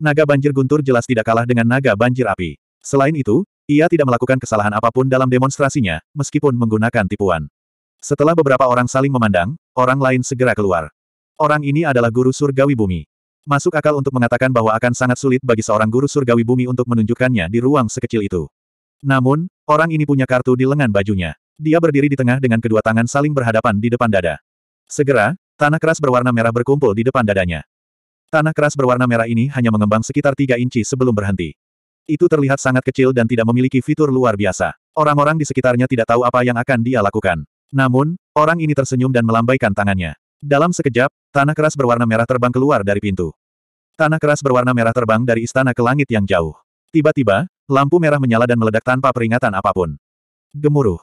Naga banjir guntur jelas tidak kalah dengan naga banjir api. Selain itu, ia tidak melakukan kesalahan apapun dalam demonstrasinya, meskipun menggunakan tipuan. Setelah beberapa orang saling memandang, orang lain segera keluar. Orang ini adalah guru surgawi bumi. Masuk akal untuk mengatakan bahwa akan sangat sulit bagi seorang guru surgawi bumi untuk menunjukkannya di ruang sekecil itu. Namun, orang ini punya kartu di lengan bajunya. Dia berdiri di tengah dengan kedua tangan saling berhadapan di depan dada. Segera, tanah keras berwarna merah berkumpul di depan dadanya. Tanah keras berwarna merah ini hanya mengembang sekitar tiga inci sebelum berhenti. Itu terlihat sangat kecil dan tidak memiliki fitur luar biasa. Orang-orang di sekitarnya tidak tahu apa yang akan dia lakukan. Namun, orang ini tersenyum dan melambaikan tangannya. Dalam sekejap, tanah keras berwarna merah terbang keluar dari pintu. Tanah keras berwarna merah terbang dari istana ke langit yang jauh. Tiba-tiba, lampu merah menyala dan meledak tanpa peringatan apapun. Gemuruh.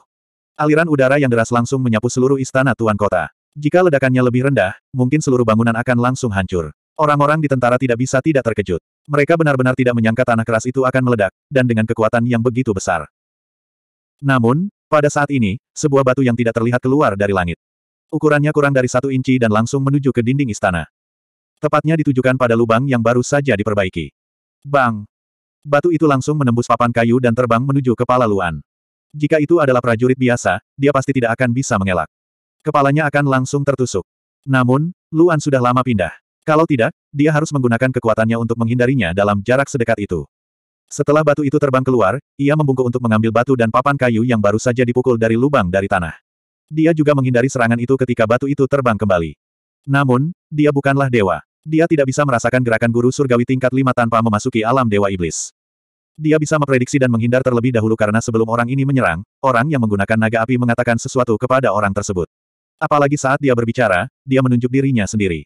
Aliran udara yang deras langsung menyapu seluruh istana tuan kota. Jika ledakannya lebih rendah, mungkin seluruh bangunan akan langsung hancur. Orang-orang di tentara tidak bisa tidak terkejut. Mereka benar-benar tidak menyangka tanah keras itu akan meledak, dan dengan kekuatan yang begitu besar. Namun, pada saat ini, sebuah batu yang tidak terlihat keluar dari langit. Ukurannya kurang dari satu inci dan langsung menuju ke dinding istana. Tepatnya ditujukan pada lubang yang baru saja diperbaiki. Bang! Batu itu langsung menembus papan kayu dan terbang menuju kepala Luan. Jika itu adalah prajurit biasa, dia pasti tidak akan bisa mengelak. Kepalanya akan langsung tertusuk. Namun, Luan sudah lama pindah. Kalau tidak, dia harus menggunakan kekuatannya untuk menghindarinya dalam jarak sedekat itu. Setelah batu itu terbang keluar, ia membungkuk untuk mengambil batu dan papan kayu yang baru saja dipukul dari lubang dari tanah. Dia juga menghindari serangan itu ketika batu itu terbang kembali. Namun, dia bukanlah dewa. Dia tidak bisa merasakan gerakan guru surgawi tingkat lima tanpa memasuki alam dewa iblis. Dia bisa memprediksi dan menghindar terlebih dahulu karena sebelum orang ini menyerang, orang yang menggunakan naga api mengatakan sesuatu kepada orang tersebut. Apalagi saat dia berbicara, dia menunjuk dirinya sendiri.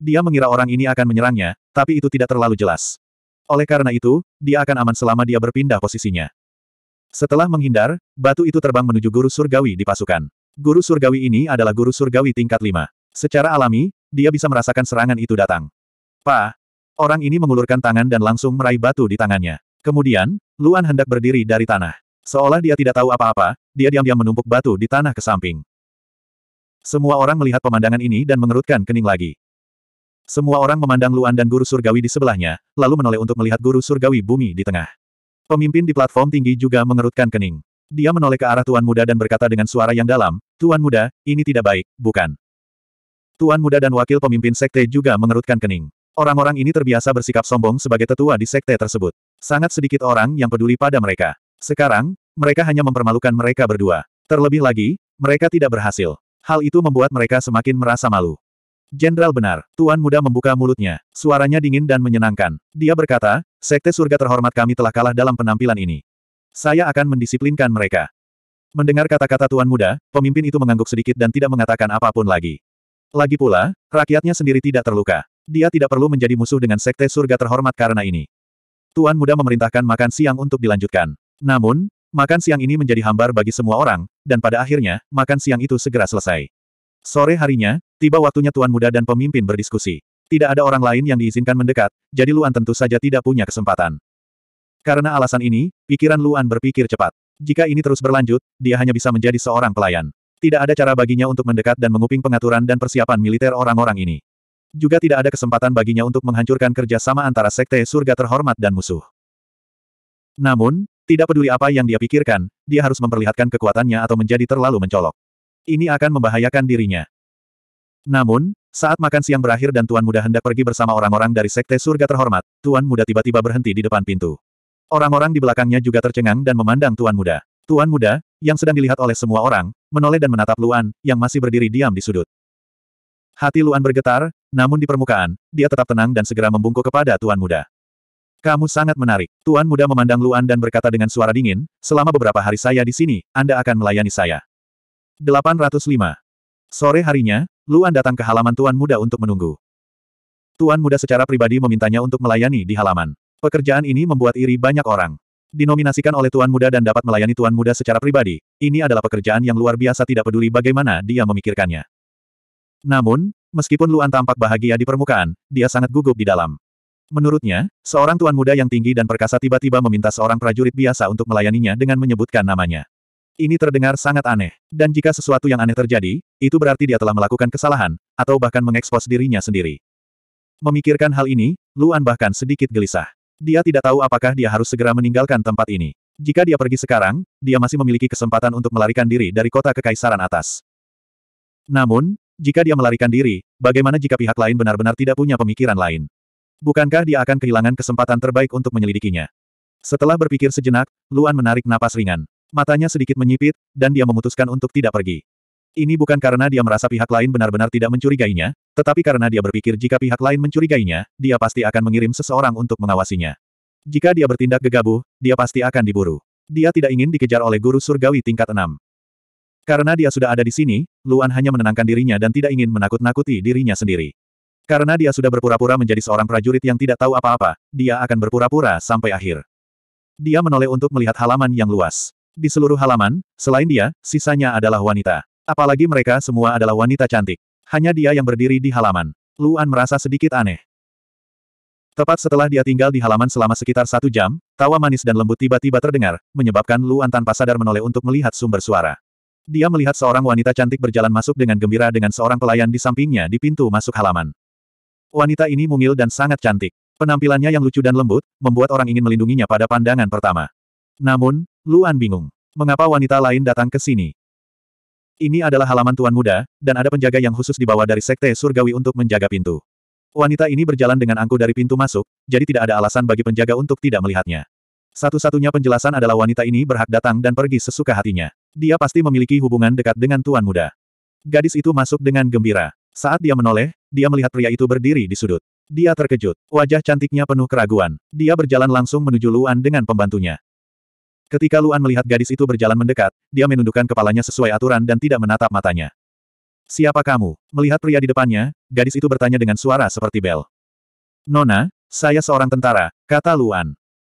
Dia mengira orang ini akan menyerangnya, tapi itu tidak terlalu jelas. Oleh karena itu, dia akan aman selama dia berpindah posisinya. Setelah menghindar, batu itu terbang menuju guru surgawi di pasukan. Guru surgawi ini adalah guru surgawi tingkat 5. Secara alami, dia bisa merasakan serangan itu datang. Pa! Orang ini mengulurkan tangan dan langsung meraih batu di tangannya. Kemudian, Luan hendak berdiri dari tanah. Seolah dia tidak tahu apa-apa, dia diam-diam menumpuk batu di tanah ke samping. Semua orang melihat pemandangan ini dan mengerutkan kening lagi. Semua orang memandang Luan dan guru surgawi di sebelahnya, lalu menoleh untuk melihat guru surgawi bumi di tengah. Pemimpin di platform tinggi juga mengerutkan kening. Dia menoleh ke arah Tuan Muda dan berkata dengan suara yang dalam, Tuan Muda, ini tidak baik, bukan? Tuan Muda dan wakil pemimpin sekte juga mengerutkan kening. Orang-orang ini terbiasa bersikap sombong sebagai tetua di sekte tersebut. Sangat sedikit orang yang peduli pada mereka. Sekarang, mereka hanya mempermalukan mereka berdua. Terlebih lagi, mereka tidak berhasil. Hal itu membuat mereka semakin merasa malu. Jenderal benar, Tuan Muda membuka mulutnya, suaranya dingin dan menyenangkan. Dia berkata, Sekte Surga terhormat kami telah kalah dalam penampilan ini. Saya akan mendisiplinkan mereka. Mendengar kata-kata Tuan Muda, pemimpin itu mengangguk sedikit dan tidak mengatakan apapun lagi. Lagi pula, rakyatnya sendiri tidak terluka. Dia tidak perlu menjadi musuh dengan Sekte Surga terhormat karena ini. Tuan Muda memerintahkan makan siang untuk dilanjutkan. Namun, makan siang ini menjadi hambar bagi semua orang, dan pada akhirnya, makan siang itu segera selesai. Sore harinya, tiba waktunya tuan muda dan pemimpin berdiskusi. Tidak ada orang lain yang diizinkan mendekat, jadi Luan tentu saja tidak punya kesempatan. Karena alasan ini, pikiran Luan berpikir cepat. Jika ini terus berlanjut, dia hanya bisa menjadi seorang pelayan. Tidak ada cara baginya untuk mendekat dan menguping pengaturan dan persiapan militer orang-orang ini. Juga tidak ada kesempatan baginya untuk menghancurkan kerjasama antara sekte surga terhormat dan musuh. Namun, tidak peduli apa yang dia pikirkan, dia harus memperlihatkan kekuatannya atau menjadi terlalu mencolok ini akan membahayakan dirinya. Namun, saat makan siang berakhir dan Tuan Muda hendak pergi bersama orang-orang dari Sekte Surga Terhormat, Tuan Muda tiba-tiba berhenti di depan pintu. Orang-orang di belakangnya juga tercengang dan memandang Tuan Muda. Tuan Muda, yang sedang dilihat oleh semua orang, menoleh dan menatap Luan, yang masih berdiri diam di sudut. Hati Luan bergetar, namun di permukaan, dia tetap tenang dan segera membungkuk kepada Tuan Muda. Kamu sangat menarik. Tuan Muda memandang Luan dan berkata dengan suara dingin, selama beberapa hari saya di sini, Anda akan melayani saya. 805. Sore harinya, Luan datang ke halaman Tuan Muda untuk menunggu. Tuan Muda secara pribadi memintanya untuk melayani di halaman. Pekerjaan ini membuat iri banyak orang. Dinominasikan oleh Tuan Muda dan dapat melayani Tuan Muda secara pribadi, ini adalah pekerjaan yang luar biasa tidak peduli bagaimana dia memikirkannya. Namun, meskipun Luan tampak bahagia di permukaan, dia sangat gugup di dalam. Menurutnya, seorang Tuan Muda yang tinggi dan perkasa tiba-tiba meminta seorang prajurit biasa untuk melayaninya dengan menyebutkan namanya. Ini terdengar sangat aneh, dan jika sesuatu yang aneh terjadi, itu berarti dia telah melakukan kesalahan, atau bahkan mengekspos dirinya sendiri. Memikirkan hal ini, Luan bahkan sedikit gelisah. Dia tidak tahu apakah dia harus segera meninggalkan tempat ini. Jika dia pergi sekarang, dia masih memiliki kesempatan untuk melarikan diri dari kota kekaisaran atas. Namun, jika dia melarikan diri, bagaimana jika pihak lain benar-benar tidak punya pemikiran lain? Bukankah dia akan kehilangan kesempatan terbaik untuk menyelidikinya? Setelah berpikir sejenak, Luan menarik napas ringan. Matanya sedikit menyipit, dan dia memutuskan untuk tidak pergi. Ini bukan karena dia merasa pihak lain benar-benar tidak mencurigainya, tetapi karena dia berpikir jika pihak lain mencurigainya, dia pasti akan mengirim seseorang untuk mengawasinya. Jika dia bertindak gegabah, dia pasti akan diburu. Dia tidak ingin dikejar oleh guru surgawi tingkat 6. Karena dia sudah ada di sini, Luan hanya menenangkan dirinya dan tidak ingin menakut-nakuti dirinya sendiri. Karena dia sudah berpura-pura menjadi seorang prajurit yang tidak tahu apa-apa, dia akan berpura-pura sampai akhir. Dia menoleh untuk melihat halaman yang luas. Di seluruh halaman, selain dia, sisanya adalah wanita. Apalagi mereka semua adalah wanita cantik. Hanya dia yang berdiri di halaman. Luan merasa sedikit aneh. Tepat setelah dia tinggal di halaman selama sekitar satu jam, tawa manis dan lembut tiba-tiba terdengar, menyebabkan Luan tanpa sadar menoleh untuk melihat sumber suara. Dia melihat seorang wanita cantik berjalan masuk dengan gembira dengan seorang pelayan di sampingnya di pintu masuk halaman. Wanita ini mungil dan sangat cantik. Penampilannya yang lucu dan lembut, membuat orang ingin melindunginya pada pandangan pertama. Namun, Luan bingung. Mengapa wanita lain datang ke sini? Ini adalah halaman Tuan Muda, dan ada penjaga yang khusus dibawa dari Sekte Surgawi untuk menjaga pintu. Wanita ini berjalan dengan angku dari pintu masuk, jadi tidak ada alasan bagi penjaga untuk tidak melihatnya. Satu-satunya penjelasan adalah wanita ini berhak datang dan pergi sesuka hatinya. Dia pasti memiliki hubungan dekat dengan Tuan Muda. Gadis itu masuk dengan gembira. Saat dia menoleh, dia melihat pria itu berdiri di sudut. Dia terkejut. Wajah cantiknya penuh keraguan. Dia berjalan langsung menuju Luan dengan pembantunya. Ketika Luan melihat gadis itu berjalan mendekat, dia menundukkan kepalanya sesuai aturan dan tidak menatap matanya. Siapa kamu? Melihat pria di depannya, gadis itu bertanya dengan suara seperti bel. Nona, saya seorang tentara, kata Luan.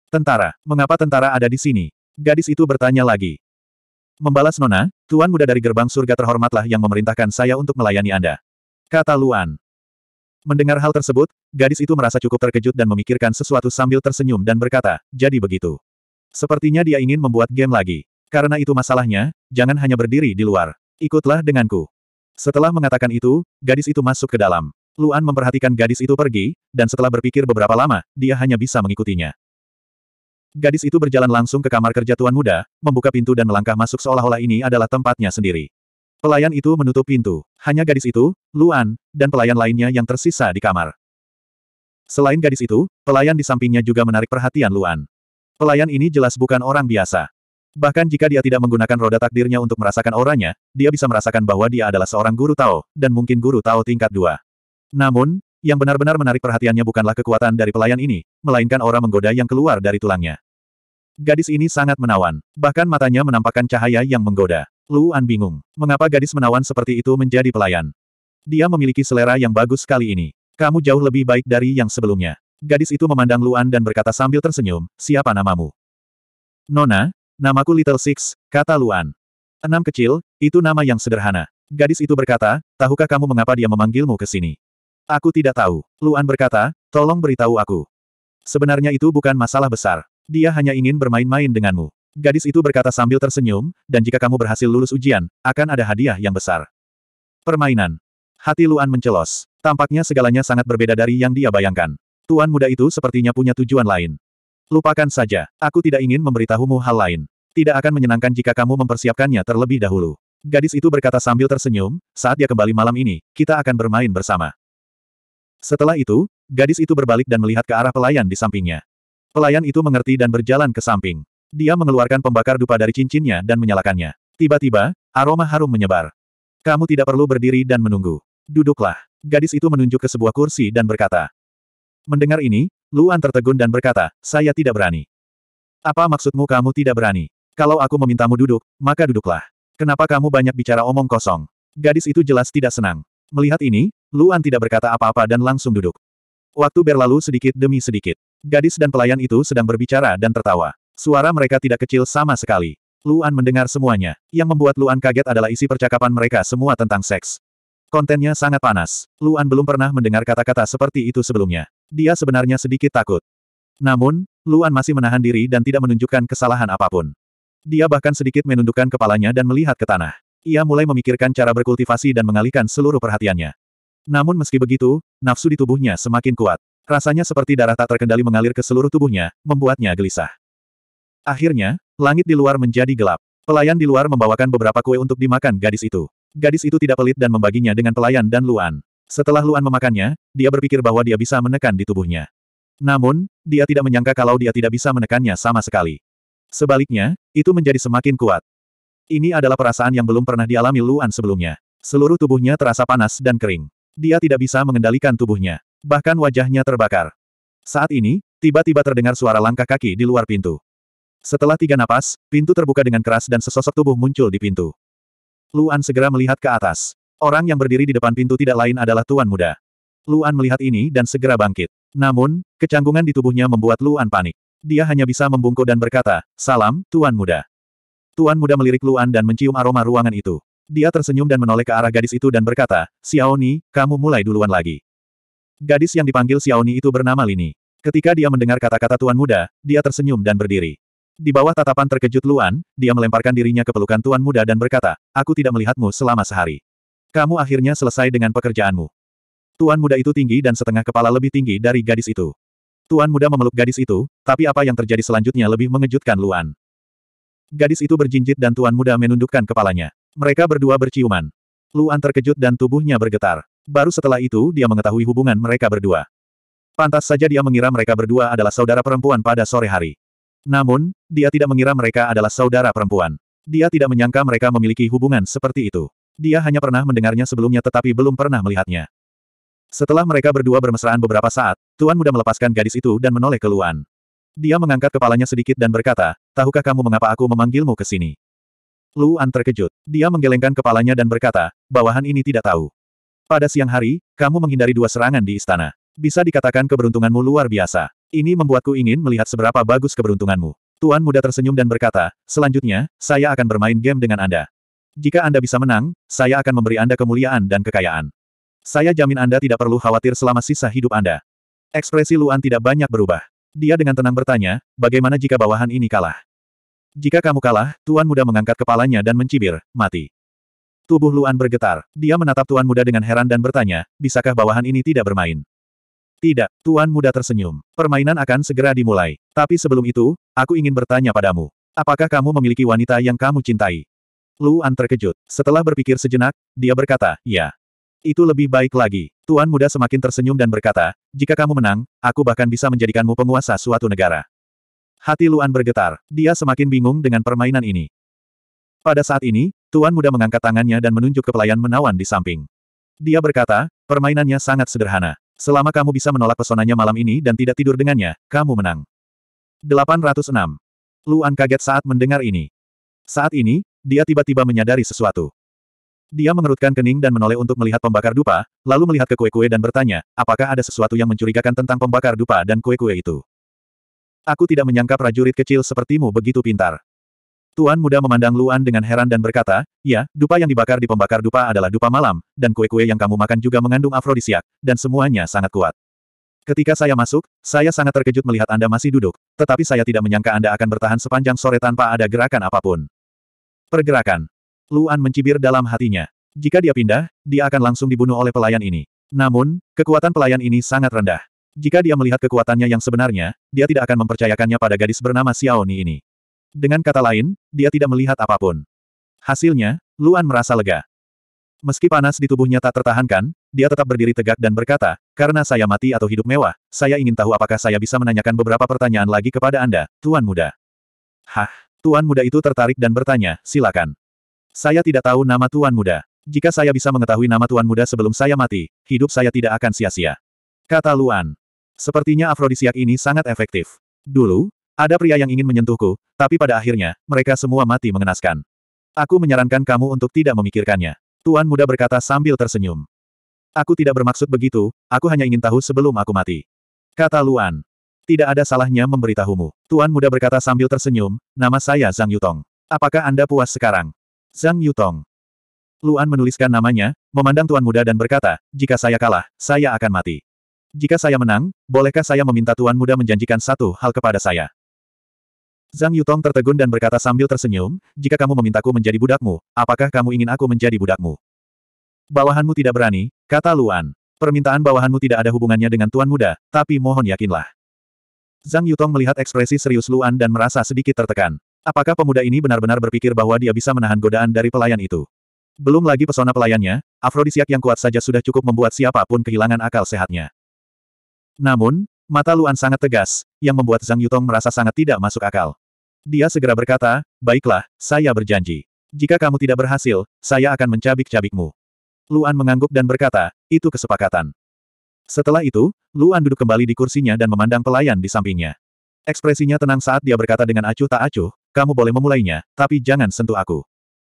Tentara, mengapa tentara ada di sini? Gadis itu bertanya lagi. Membalas Nona, Tuan Muda dari Gerbang Surga Terhormatlah yang memerintahkan saya untuk melayani Anda. Kata Luan. Mendengar hal tersebut, gadis itu merasa cukup terkejut dan memikirkan sesuatu sambil tersenyum dan berkata, jadi begitu. Sepertinya dia ingin membuat game lagi. Karena itu masalahnya, jangan hanya berdiri di luar. Ikutlah denganku. Setelah mengatakan itu, gadis itu masuk ke dalam. Luan memperhatikan gadis itu pergi, dan setelah berpikir beberapa lama, dia hanya bisa mengikutinya. Gadis itu berjalan langsung ke kamar kerja tuan muda, membuka pintu dan melangkah masuk seolah-olah ini adalah tempatnya sendiri. Pelayan itu menutup pintu. Hanya gadis itu, Luan, dan pelayan lainnya yang tersisa di kamar. Selain gadis itu, pelayan di sampingnya juga menarik perhatian Luan. Pelayan ini jelas bukan orang biasa. Bahkan jika dia tidak menggunakan roda takdirnya untuk merasakan auranya, dia bisa merasakan bahwa dia adalah seorang guru Tao, dan mungkin guru Tao tingkat dua. Namun, yang benar-benar menarik perhatiannya bukanlah kekuatan dari pelayan ini, melainkan aura menggoda yang keluar dari tulangnya. Gadis ini sangat menawan, bahkan matanya menampakkan cahaya yang menggoda. Luan bingung, mengapa gadis menawan seperti itu menjadi pelayan. Dia memiliki selera yang bagus kali ini. Kamu jauh lebih baik dari yang sebelumnya. Gadis itu memandang Luan dan berkata sambil tersenyum, siapa namamu? Nona, namaku Little Six, kata Luan. Enam kecil, itu nama yang sederhana. Gadis itu berkata, tahukah kamu mengapa dia memanggilmu ke sini? Aku tidak tahu. Luan berkata, tolong beritahu aku. Sebenarnya itu bukan masalah besar. Dia hanya ingin bermain-main denganmu. Gadis itu berkata sambil tersenyum, dan jika kamu berhasil lulus ujian, akan ada hadiah yang besar. Permainan. Hati Luan mencelos. Tampaknya segalanya sangat berbeda dari yang dia bayangkan. Tuan muda itu sepertinya punya tujuan lain. Lupakan saja, aku tidak ingin memberitahumu hal lain. Tidak akan menyenangkan jika kamu mempersiapkannya terlebih dahulu. Gadis itu berkata sambil tersenyum, saat dia kembali malam ini, kita akan bermain bersama. Setelah itu, gadis itu berbalik dan melihat ke arah pelayan di sampingnya. Pelayan itu mengerti dan berjalan ke samping. Dia mengeluarkan pembakar dupa dari cincinnya dan menyalakannya. Tiba-tiba, aroma harum menyebar. Kamu tidak perlu berdiri dan menunggu. Duduklah. Gadis itu menunjuk ke sebuah kursi dan berkata, Mendengar ini, Luan tertegun dan berkata, saya tidak berani. Apa maksudmu kamu tidak berani? Kalau aku memintamu duduk, maka duduklah. Kenapa kamu banyak bicara omong kosong? Gadis itu jelas tidak senang. Melihat ini, Luan tidak berkata apa-apa dan langsung duduk. Waktu berlalu sedikit demi sedikit. Gadis dan pelayan itu sedang berbicara dan tertawa. Suara mereka tidak kecil sama sekali. Luan mendengar semuanya. Yang membuat Luan kaget adalah isi percakapan mereka semua tentang seks. Kontennya sangat panas. Luan belum pernah mendengar kata-kata seperti itu sebelumnya dia sebenarnya sedikit takut. Namun, Luan masih menahan diri dan tidak menunjukkan kesalahan apapun. Dia bahkan sedikit menundukkan kepalanya dan melihat ke tanah. Ia mulai memikirkan cara berkultivasi dan mengalihkan seluruh perhatiannya. Namun meski begitu, nafsu di tubuhnya semakin kuat. Rasanya seperti darah tak terkendali mengalir ke seluruh tubuhnya, membuatnya gelisah. Akhirnya, langit di luar menjadi gelap. Pelayan di luar membawakan beberapa kue untuk dimakan gadis itu. Gadis itu tidak pelit dan membaginya dengan pelayan dan Luan. Setelah Luan memakannya, dia berpikir bahwa dia bisa menekan di tubuhnya. Namun, dia tidak menyangka kalau dia tidak bisa menekannya sama sekali. Sebaliknya, itu menjadi semakin kuat. Ini adalah perasaan yang belum pernah dialami Luan sebelumnya. Seluruh tubuhnya terasa panas dan kering. Dia tidak bisa mengendalikan tubuhnya. Bahkan wajahnya terbakar. Saat ini, tiba-tiba terdengar suara langkah kaki di luar pintu. Setelah tiga napas, pintu terbuka dengan keras dan sesosok tubuh muncul di pintu. Luan segera melihat ke atas. Orang yang berdiri di depan pintu tidak lain adalah Tuan Muda. Luan melihat ini dan segera bangkit. Namun, kecanggungan di tubuhnya membuat Luan panik. Dia hanya bisa membungkuk dan berkata, Salam, Tuan Muda. Tuan Muda melirik Luan dan mencium aroma ruangan itu. Dia tersenyum dan menoleh ke arah gadis itu dan berkata, Xiaoni, kamu mulai duluan lagi. Gadis yang dipanggil Xiaoni itu bernama Lini. Ketika dia mendengar kata-kata Tuan Muda, dia tersenyum dan berdiri. Di bawah tatapan terkejut Luan, dia melemparkan dirinya ke pelukan Tuan Muda dan berkata, Aku tidak melihatmu selama sehari. Kamu akhirnya selesai dengan pekerjaanmu. Tuan muda itu tinggi dan setengah kepala lebih tinggi dari gadis itu. Tuan muda memeluk gadis itu, tapi apa yang terjadi selanjutnya lebih mengejutkan Luan. Gadis itu berjinjit dan tuan muda menundukkan kepalanya. Mereka berdua berciuman. Luan terkejut dan tubuhnya bergetar. Baru setelah itu dia mengetahui hubungan mereka berdua. Pantas saja dia mengira mereka berdua adalah saudara perempuan pada sore hari. Namun, dia tidak mengira mereka adalah saudara perempuan. Dia tidak menyangka mereka memiliki hubungan seperti itu. Dia hanya pernah mendengarnya sebelumnya tetapi belum pernah melihatnya. Setelah mereka berdua bermesraan beberapa saat, Tuan Muda melepaskan gadis itu dan menoleh ke Luan. Dia mengangkat kepalanya sedikit dan berkata, Tahukah kamu mengapa aku memanggilmu ke sini? Luan terkejut. Dia menggelengkan kepalanya dan berkata, bawahan ini tidak tahu. Pada siang hari, kamu menghindari dua serangan di istana. Bisa dikatakan keberuntunganmu luar biasa. Ini membuatku ingin melihat seberapa bagus keberuntunganmu. Tuan muda tersenyum dan berkata, selanjutnya, saya akan bermain game dengan Anda. Jika Anda bisa menang, saya akan memberi Anda kemuliaan dan kekayaan. Saya jamin Anda tidak perlu khawatir selama sisa hidup Anda. Ekspresi Luan tidak banyak berubah. Dia dengan tenang bertanya, bagaimana jika bawahan ini kalah? Jika kamu kalah, Tuan Muda mengangkat kepalanya dan mencibir, mati. Tubuh Luan bergetar. Dia menatap Tuan Muda dengan heran dan bertanya, bisakah bawahan ini tidak bermain? Tidak, Tuan Muda tersenyum. Permainan akan segera dimulai. Tapi sebelum itu, aku ingin bertanya padamu. Apakah kamu memiliki wanita yang kamu cintai? Luan terkejut. Setelah berpikir sejenak, dia berkata, ya. Itu lebih baik lagi. Tuan muda semakin tersenyum dan berkata, jika kamu menang, aku bahkan bisa menjadikanmu penguasa suatu negara. Hati Luan bergetar. Dia semakin bingung dengan permainan ini. Pada saat ini, Tuan muda mengangkat tangannya dan menunjuk ke pelayan menawan di samping. Dia berkata, permainannya sangat sederhana. Selama kamu bisa menolak pesonanya malam ini dan tidak tidur dengannya, kamu menang. 806. Luan kaget saat mendengar ini. Saat ini, dia tiba-tiba menyadari sesuatu. Dia mengerutkan kening dan menoleh untuk melihat pembakar dupa, lalu melihat ke kue-kue dan bertanya, apakah ada sesuatu yang mencurigakan tentang pembakar dupa dan kue-kue itu? Aku tidak menyangka prajurit kecil sepertimu begitu pintar. Tuan muda memandang Luan dengan heran dan berkata, ya, dupa yang dibakar di pembakar dupa adalah dupa malam, dan kue-kue yang kamu makan juga mengandung afrodisiak, dan semuanya sangat kuat. Ketika saya masuk, saya sangat terkejut melihat Anda masih duduk, tetapi saya tidak menyangka Anda akan bertahan sepanjang sore tanpa ada gerakan apapun. Pergerakan. Luan mencibir dalam hatinya. Jika dia pindah, dia akan langsung dibunuh oleh pelayan ini. Namun, kekuatan pelayan ini sangat rendah. Jika dia melihat kekuatannya yang sebenarnya, dia tidak akan mempercayakannya pada gadis bernama Xiaoni ini. Dengan kata lain, dia tidak melihat apapun. Hasilnya, Luan merasa lega. Meski panas di tubuhnya tak tertahankan, dia tetap berdiri tegak dan berkata, karena saya mati atau hidup mewah, saya ingin tahu apakah saya bisa menanyakan beberapa pertanyaan lagi kepada Anda, Tuan Muda. Hah? Tuan muda itu tertarik dan bertanya, silakan. Saya tidak tahu nama tuan muda. Jika saya bisa mengetahui nama tuan muda sebelum saya mati, hidup saya tidak akan sia-sia. Kata Luan. Sepertinya afrodisiak ini sangat efektif. Dulu, ada pria yang ingin menyentuhku, tapi pada akhirnya, mereka semua mati mengenaskan. Aku menyarankan kamu untuk tidak memikirkannya. Tuan muda berkata sambil tersenyum. Aku tidak bermaksud begitu, aku hanya ingin tahu sebelum aku mati. Kata Luan. Tidak ada salahnya memberitahumu. Tuan muda berkata sambil tersenyum, nama saya Zhang Yutong. Apakah Anda puas sekarang? Zhang Yutong. Luan menuliskan namanya, memandang tuan muda dan berkata, jika saya kalah, saya akan mati. Jika saya menang, bolehkah saya meminta tuan muda menjanjikan satu hal kepada saya? Zhang Yutong tertegun dan berkata sambil tersenyum, jika kamu memintaku menjadi budakmu, apakah kamu ingin aku menjadi budakmu? Bawahanmu tidak berani, kata Luan. Permintaan bawahanmu tidak ada hubungannya dengan tuan muda, tapi mohon yakinlah. Zhang Yutong melihat ekspresi serius Luan dan merasa sedikit tertekan. Apakah pemuda ini benar-benar berpikir bahwa dia bisa menahan godaan dari pelayan itu? Belum lagi pesona pelayannya, afrodisiak yang kuat saja sudah cukup membuat siapapun kehilangan akal sehatnya. Namun, mata Luan sangat tegas, yang membuat Zhang Yutong merasa sangat tidak masuk akal. Dia segera berkata, baiklah, saya berjanji. Jika kamu tidak berhasil, saya akan mencabik-cabikmu. Luan mengangguk dan berkata, itu kesepakatan. Setelah itu, Luan duduk kembali di kursinya dan memandang pelayan di sampingnya. Ekspresinya tenang saat dia berkata dengan acuh tak acuh, kamu boleh memulainya, tapi jangan sentuh aku.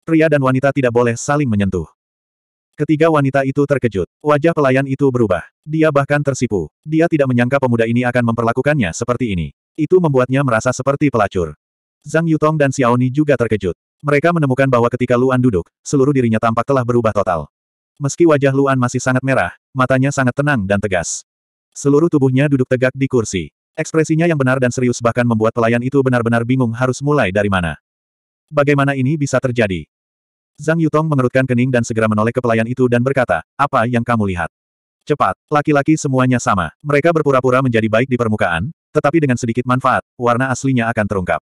Pria dan wanita tidak boleh saling menyentuh. Ketiga wanita itu terkejut. Wajah pelayan itu berubah. Dia bahkan tersipu. Dia tidak menyangka pemuda ini akan memperlakukannya seperti ini. Itu membuatnya merasa seperti pelacur. Zhang Yutong dan Xiaoni juga terkejut. Mereka menemukan bahwa ketika Luan duduk, seluruh dirinya tampak telah berubah total. Meski wajah Luan masih sangat merah, matanya sangat tenang dan tegas. Seluruh tubuhnya duduk tegak di kursi. Ekspresinya yang benar dan serius bahkan membuat pelayan itu benar-benar bingung harus mulai dari mana. Bagaimana ini bisa terjadi? Zhang Yutong mengerutkan kening dan segera menoleh ke pelayan itu dan berkata, apa yang kamu lihat? Cepat, laki-laki semuanya sama. Mereka berpura-pura menjadi baik di permukaan, tetapi dengan sedikit manfaat, warna aslinya akan terungkap.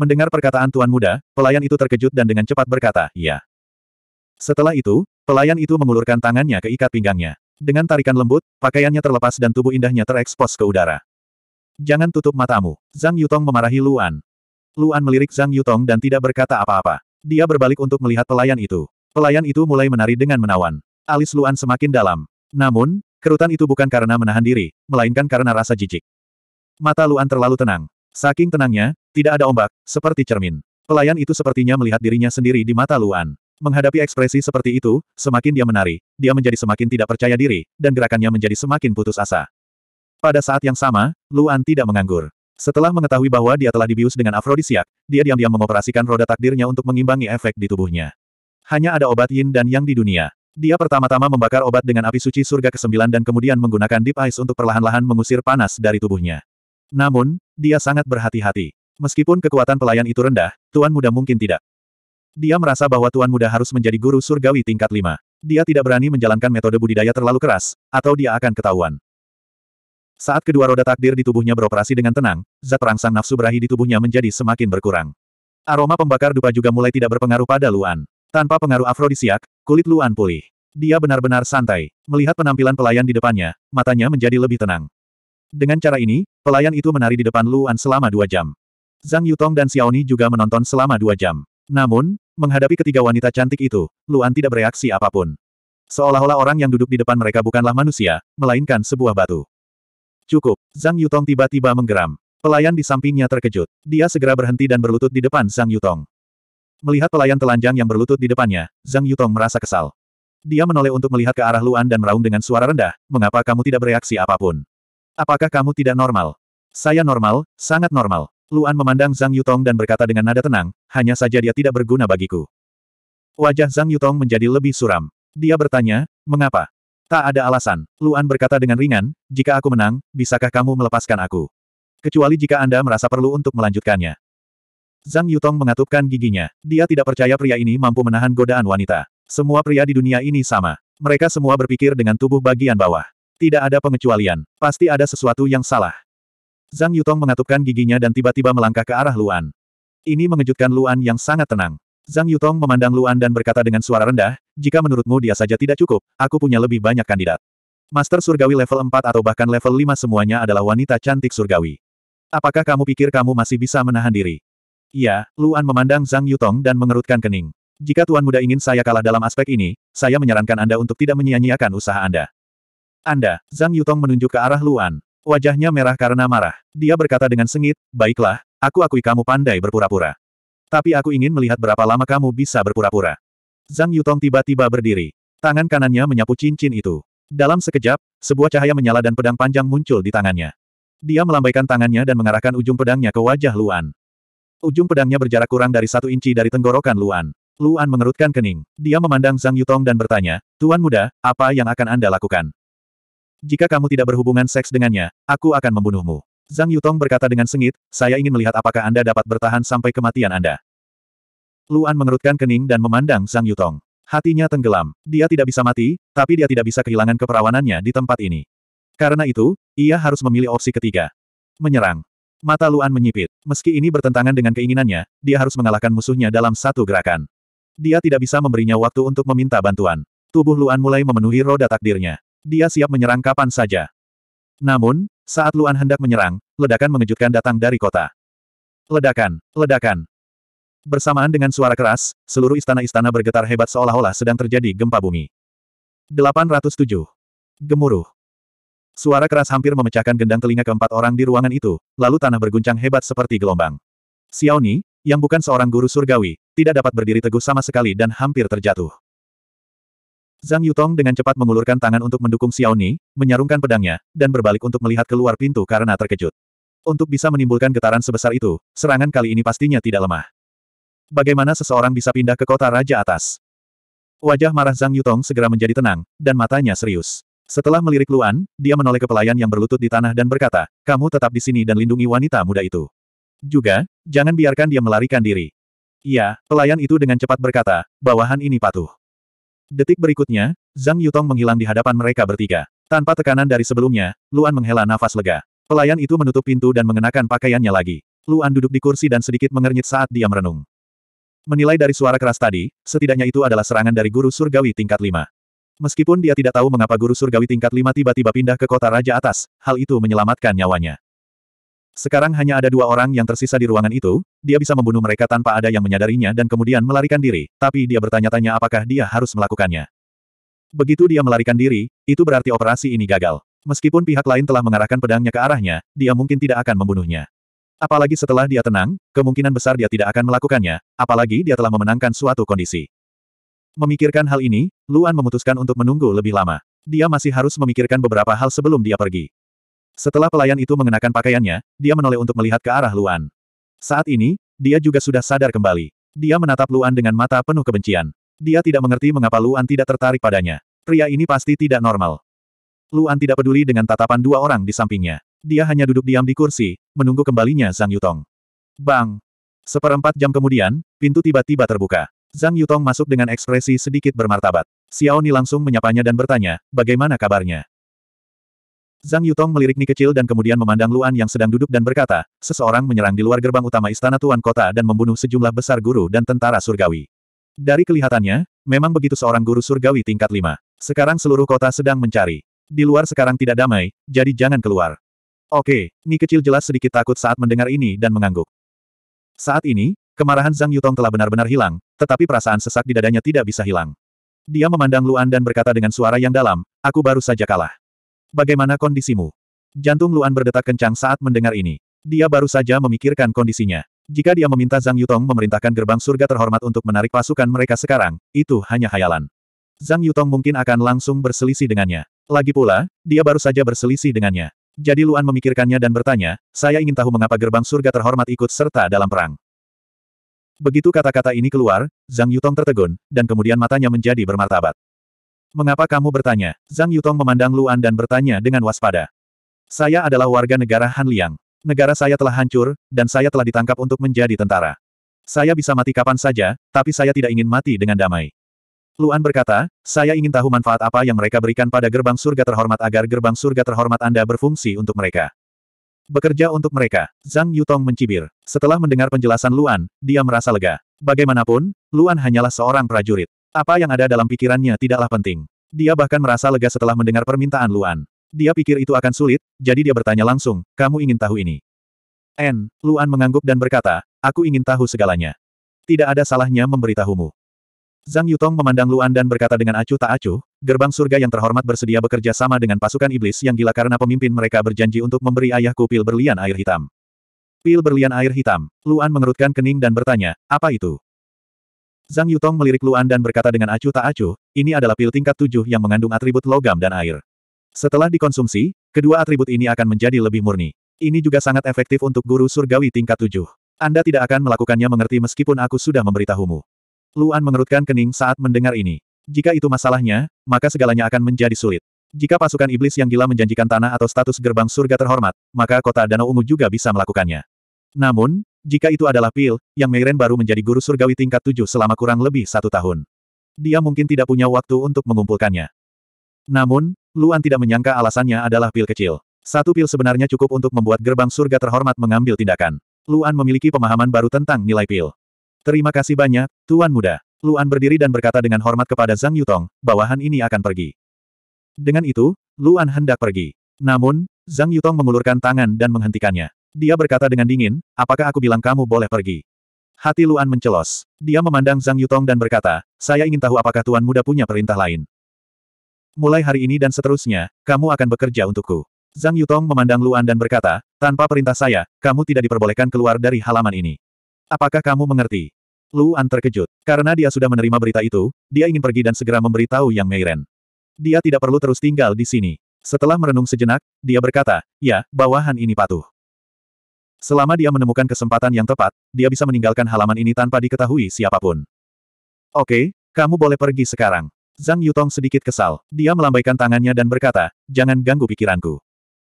Mendengar perkataan Tuan Muda, pelayan itu terkejut dan dengan cepat berkata, ya. Setelah itu, pelayan itu mengulurkan tangannya ke ikat pinggangnya. Dengan tarikan lembut, pakaiannya terlepas dan tubuh indahnya terekspos ke udara. Jangan tutup matamu. Zhang Yutong memarahi Luan. Luan melirik Zhang Yutong dan tidak berkata apa-apa. Dia berbalik untuk melihat pelayan itu. Pelayan itu mulai menari dengan menawan. Alis Luan semakin dalam. Namun, kerutan itu bukan karena menahan diri, melainkan karena rasa jijik. Mata Luan terlalu tenang. Saking tenangnya, tidak ada ombak, seperti cermin. Pelayan itu sepertinya melihat dirinya sendiri di mata Luan. Menghadapi ekspresi seperti itu, semakin dia menari, dia menjadi semakin tidak percaya diri, dan gerakannya menjadi semakin putus asa. Pada saat yang sama, Luan tidak menganggur. Setelah mengetahui bahwa dia telah dibius dengan afrodisiak, dia diam-diam mengoperasikan roda takdirnya untuk mengimbangi efek di tubuhnya. Hanya ada obat yin dan yang di dunia. Dia pertama-tama membakar obat dengan api suci surga ke-9 dan kemudian menggunakan deep ice untuk perlahan-lahan mengusir panas dari tubuhnya. Namun, dia sangat berhati-hati. Meskipun kekuatan pelayan itu rendah, Tuan Muda mungkin tidak. Dia merasa bahwa Tuan Muda harus menjadi guru surgawi tingkat 5. Dia tidak berani menjalankan metode budidaya terlalu keras, atau dia akan ketahuan. Saat kedua roda takdir di tubuhnya beroperasi dengan tenang, zat perangsang nafsu berahi di tubuhnya menjadi semakin berkurang. Aroma pembakar dupa juga mulai tidak berpengaruh pada Luan. Tanpa pengaruh afrodisiak, kulit Luan pulih. Dia benar-benar santai. Melihat penampilan pelayan di depannya, matanya menjadi lebih tenang. Dengan cara ini, pelayan itu menari di depan Luan selama dua jam. Zhang Yutong dan Xiaoni juga menonton selama dua jam. Namun, menghadapi ketiga wanita cantik itu, Luan tidak bereaksi apapun. Seolah-olah orang yang duduk di depan mereka bukanlah manusia, melainkan sebuah batu. Cukup, Zhang Yutong tiba-tiba menggeram. Pelayan di sampingnya terkejut. Dia segera berhenti dan berlutut di depan Zhang Yutong. Melihat pelayan telanjang yang berlutut di depannya, Zhang Yutong merasa kesal. Dia menoleh untuk melihat ke arah Luan dan meraung dengan suara rendah, mengapa kamu tidak bereaksi apapun? Apakah kamu tidak normal? Saya normal, sangat normal. Luan memandang Zhang Yutong dan berkata dengan nada tenang, hanya saja dia tidak berguna bagiku. Wajah Zhang Yutong menjadi lebih suram. Dia bertanya, mengapa? Tak ada alasan. Luan berkata dengan ringan, jika aku menang, bisakah kamu melepaskan aku? Kecuali jika Anda merasa perlu untuk melanjutkannya. Zhang Yutong mengatupkan giginya. Dia tidak percaya pria ini mampu menahan godaan wanita. Semua pria di dunia ini sama. Mereka semua berpikir dengan tubuh bagian bawah. Tidak ada pengecualian. Pasti ada sesuatu yang salah. Zhang Yutong mengatupkan giginya dan tiba-tiba melangkah ke arah Luan. Ini mengejutkan Luan yang sangat tenang. Zhang Yutong memandang Luan dan berkata dengan suara rendah, jika menurutmu dia saja tidak cukup, aku punya lebih banyak kandidat. Master surgawi level 4 atau bahkan level 5 semuanya adalah wanita cantik surgawi. Apakah kamu pikir kamu masih bisa menahan diri? Iya, Luan memandang Zhang Yutong dan mengerutkan kening. Jika tuan muda ingin saya kalah dalam aspek ini, saya menyarankan Anda untuk tidak menyia-nyiakan usaha Anda. Anda, Zhang Yutong menunjuk ke arah Luan. Wajahnya merah karena marah. Dia berkata dengan sengit, baiklah, aku akui kamu pandai berpura-pura. Tapi aku ingin melihat berapa lama kamu bisa berpura-pura. Zhang Yutong tiba-tiba berdiri. Tangan kanannya menyapu cincin itu. Dalam sekejap, sebuah cahaya menyala dan pedang panjang muncul di tangannya. Dia melambaikan tangannya dan mengarahkan ujung pedangnya ke wajah Luan. Ujung pedangnya berjarak kurang dari satu inci dari tenggorokan Luan. Luan mengerutkan kening. Dia memandang Zhang Yutong dan bertanya, Tuan muda, apa yang akan Anda lakukan? Jika kamu tidak berhubungan seks dengannya, aku akan membunuhmu. Zhang Yutong berkata dengan sengit, saya ingin melihat apakah Anda dapat bertahan sampai kematian Anda. Luan mengerutkan kening dan memandang Zhang Yutong. Hatinya tenggelam. Dia tidak bisa mati, tapi dia tidak bisa kehilangan keperawanannya di tempat ini. Karena itu, ia harus memilih opsi ketiga. Menyerang. Mata Luan menyipit. Meski ini bertentangan dengan keinginannya, dia harus mengalahkan musuhnya dalam satu gerakan. Dia tidak bisa memberinya waktu untuk meminta bantuan. Tubuh Luan mulai memenuhi roda takdirnya. Dia siap menyerang kapan saja. Namun, saat Luan hendak menyerang, ledakan mengejutkan datang dari kota. Ledakan, ledakan. Bersamaan dengan suara keras, seluruh istana-istana bergetar hebat seolah-olah sedang terjadi gempa bumi. 807. Gemuruh. Suara keras hampir memecahkan gendang telinga keempat orang di ruangan itu, lalu tanah berguncang hebat seperti gelombang. Xiaoni, yang bukan seorang guru surgawi, tidak dapat berdiri teguh sama sekali dan hampir terjatuh. Zhang Yutong dengan cepat mengulurkan tangan untuk mendukung Xiao Ni, menyarungkan pedangnya, dan berbalik untuk melihat keluar pintu karena terkejut. Untuk bisa menimbulkan getaran sebesar itu, serangan kali ini pastinya tidak lemah. Bagaimana seseorang bisa pindah ke kota Raja Atas? Wajah marah Zhang Yutong segera menjadi tenang, dan matanya serius. Setelah melirik Luan, dia menoleh ke pelayan yang berlutut di tanah dan berkata, kamu tetap di sini dan lindungi wanita muda itu. Juga, jangan biarkan dia melarikan diri. Iya, pelayan itu dengan cepat berkata, bawahan ini patuh. Detik berikutnya, Zhang Yutong menghilang di hadapan mereka bertiga. Tanpa tekanan dari sebelumnya, Luan menghela nafas lega. Pelayan itu menutup pintu dan mengenakan pakaiannya lagi. Luan duduk di kursi dan sedikit mengernyit saat dia merenung. Menilai dari suara keras tadi, setidaknya itu adalah serangan dari guru surgawi tingkat 5. Meskipun dia tidak tahu mengapa guru surgawi tingkat 5 tiba-tiba pindah ke kota Raja Atas, hal itu menyelamatkan nyawanya. Sekarang hanya ada dua orang yang tersisa di ruangan itu, dia bisa membunuh mereka tanpa ada yang menyadarinya dan kemudian melarikan diri, tapi dia bertanya-tanya apakah dia harus melakukannya. Begitu dia melarikan diri, itu berarti operasi ini gagal. Meskipun pihak lain telah mengarahkan pedangnya ke arahnya, dia mungkin tidak akan membunuhnya. Apalagi setelah dia tenang, kemungkinan besar dia tidak akan melakukannya, apalagi dia telah memenangkan suatu kondisi. Memikirkan hal ini, Luan memutuskan untuk menunggu lebih lama. Dia masih harus memikirkan beberapa hal sebelum dia pergi. Setelah pelayan itu mengenakan pakaiannya, dia menoleh untuk melihat ke arah Luan. Saat ini, dia juga sudah sadar kembali. Dia menatap Luan dengan mata penuh kebencian. Dia tidak mengerti mengapa Luan tidak tertarik padanya. Pria ini pasti tidak normal. Luan tidak peduli dengan tatapan dua orang di sampingnya. Dia hanya duduk diam di kursi, menunggu kembalinya Zhang Yutong. Bang! Seperempat jam kemudian, pintu tiba-tiba terbuka. Zhang Yutong masuk dengan ekspresi sedikit bermartabat. Xiao Ni langsung menyapanya dan bertanya, bagaimana kabarnya? Zhang Yutong melirik Ni kecil dan kemudian memandang Luan yang sedang duduk dan berkata, seseorang menyerang di luar gerbang utama istana Tuan Kota dan membunuh sejumlah besar guru dan tentara surgawi. Dari kelihatannya, memang begitu seorang guru surgawi tingkat 5. Sekarang seluruh kota sedang mencari. Di luar sekarang tidak damai, jadi jangan keluar. Oke, Ni kecil jelas sedikit takut saat mendengar ini dan mengangguk. Saat ini, kemarahan Zhang Yutong telah benar-benar hilang, tetapi perasaan sesak di dadanya tidak bisa hilang. Dia memandang Luan dan berkata dengan suara yang dalam, aku baru saja kalah. Bagaimana kondisimu? Jantung Luan berdetak kencang saat mendengar ini. Dia baru saja memikirkan kondisinya. Jika dia meminta Zhang Yutong memerintahkan gerbang surga terhormat untuk menarik pasukan mereka sekarang, itu hanya hayalan. Zhang Yutong mungkin akan langsung berselisih dengannya. Lagi pula, dia baru saja berselisih dengannya. Jadi Luan memikirkannya dan bertanya, saya ingin tahu mengapa gerbang surga terhormat ikut serta dalam perang. Begitu kata-kata ini keluar, Zhang Yutong tertegun, dan kemudian matanya menjadi bermartabat. Mengapa kamu bertanya? Zhang Yutong memandang Luan dan bertanya dengan waspada. Saya adalah warga negara Han Liang. Negara saya telah hancur, dan saya telah ditangkap untuk menjadi tentara. Saya bisa mati kapan saja, tapi saya tidak ingin mati dengan damai. Luan berkata, saya ingin tahu manfaat apa yang mereka berikan pada gerbang surga terhormat agar gerbang surga terhormat Anda berfungsi untuk mereka. Bekerja untuk mereka, Zhang Yutong mencibir. Setelah mendengar penjelasan Luan, dia merasa lega. Bagaimanapun, Luan hanyalah seorang prajurit. Apa yang ada dalam pikirannya tidaklah penting. Dia bahkan merasa lega setelah mendengar permintaan Luan. Dia pikir itu akan sulit, jadi dia bertanya langsung, kamu ingin tahu ini? N. Luan mengangguk dan berkata, aku ingin tahu segalanya. Tidak ada salahnya memberitahumu. Zhang Yutong memandang Luan dan berkata dengan acuh tak acuh, gerbang surga yang terhormat bersedia bekerja sama dengan pasukan iblis yang gila karena pemimpin mereka berjanji untuk memberi ayahku pil berlian air hitam. Pil berlian air hitam. Luan mengerutkan kening dan bertanya, apa itu? Zhang Yutong melirik Luan dan berkata dengan acuh tak acuh, ini adalah pil tingkat tujuh yang mengandung atribut logam dan air. Setelah dikonsumsi, kedua atribut ini akan menjadi lebih murni. Ini juga sangat efektif untuk guru surgawi tingkat tujuh. Anda tidak akan melakukannya mengerti meskipun aku sudah memberitahumu. Luan mengerutkan kening saat mendengar ini. Jika itu masalahnya, maka segalanya akan menjadi sulit. Jika pasukan iblis yang gila menjanjikan tanah atau status gerbang surga terhormat, maka kota Danau Ungu juga bisa melakukannya. Namun, jika itu adalah Pil, yang Meiren baru menjadi guru surgawi tingkat tujuh selama kurang lebih satu tahun. Dia mungkin tidak punya waktu untuk mengumpulkannya. Namun, Luan tidak menyangka alasannya adalah pil kecil. Satu pil sebenarnya cukup untuk membuat gerbang surga terhormat mengambil tindakan. Luan memiliki pemahaman baru tentang nilai pil. Terima kasih banyak, Tuan Muda. Luan berdiri dan berkata dengan hormat kepada Zhang Yutong, bawahan ini akan pergi. Dengan itu, Luan hendak pergi. Namun, Zhang Yutong mengulurkan tangan dan menghentikannya. Dia berkata dengan dingin, apakah aku bilang kamu boleh pergi? Hati Luan mencelos. Dia memandang Zhang Yutong dan berkata, saya ingin tahu apakah Tuan Muda punya perintah lain. Mulai hari ini dan seterusnya, kamu akan bekerja untukku. Zhang Yutong memandang Luan dan berkata, tanpa perintah saya, kamu tidak diperbolehkan keluar dari halaman ini. Apakah kamu mengerti? Luan terkejut. Karena dia sudah menerima berita itu, dia ingin pergi dan segera memberitahu Yang Meiren. Dia tidak perlu terus tinggal di sini. Setelah merenung sejenak, dia berkata, ya, bawahan ini patuh. Selama dia menemukan kesempatan yang tepat, dia bisa meninggalkan halaman ini tanpa diketahui siapapun. Oke, kamu boleh pergi sekarang. Zhang Yutong sedikit kesal. Dia melambaikan tangannya dan berkata, jangan ganggu pikiranku.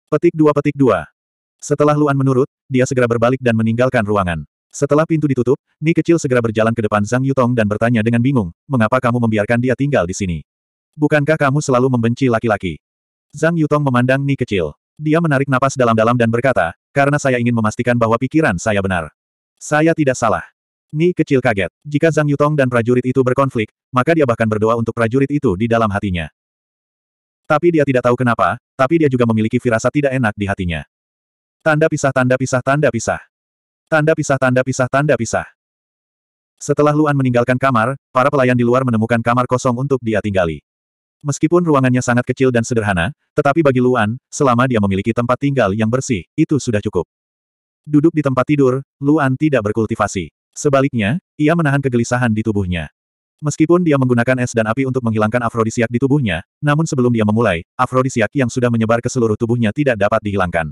Petik dua petik dua. Setelah Luan menurut, dia segera berbalik dan meninggalkan ruangan. Setelah pintu ditutup, Ni kecil segera berjalan ke depan Zhang Yutong dan bertanya dengan bingung, mengapa kamu membiarkan dia tinggal di sini? Bukankah kamu selalu membenci laki-laki? Zhang Yutong memandang Ni kecil. Dia menarik napas dalam-dalam dan berkata, karena saya ingin memastikan bahwa pikiran saya benar. Saya tidak salah. Ni kecil kaget. Jika Zhang Yutong dan prajurit itu berkonflik, maka dia bahkan berdoa untuk prajurit itu di dalam hatinya. Tapi dia tidak tahu kenapa, tapi dia juga memiliki firasat tidak enak di hatinya. Tanda pisah tanda pisah tanda pisah. Tanda pisah tanda pisah tanda pisah. Setelah Luan meninggalkan kamar, para pelayan di luar menemukan kamar kosong untuk dia tinggali. Meskipun ruangannya sangat kecil dan sederhana, tetapi bagi Luan, selama dia memiliki tempat tinggal yang bersih, itu sudah cukup. Duduk di tempat tidur, Luan tidak berkultivasi. Sebaliknya, ia menahan kegelisahan di tubuhnya. Meskipun dia menggunakan es dan api untuk menghilangkan afrodisiak di tubuhnya, namun sebelum dia memulai, afrodisiak yang sudah menyebar ke seluruh tubuhnya tidak dapat dihilangkan.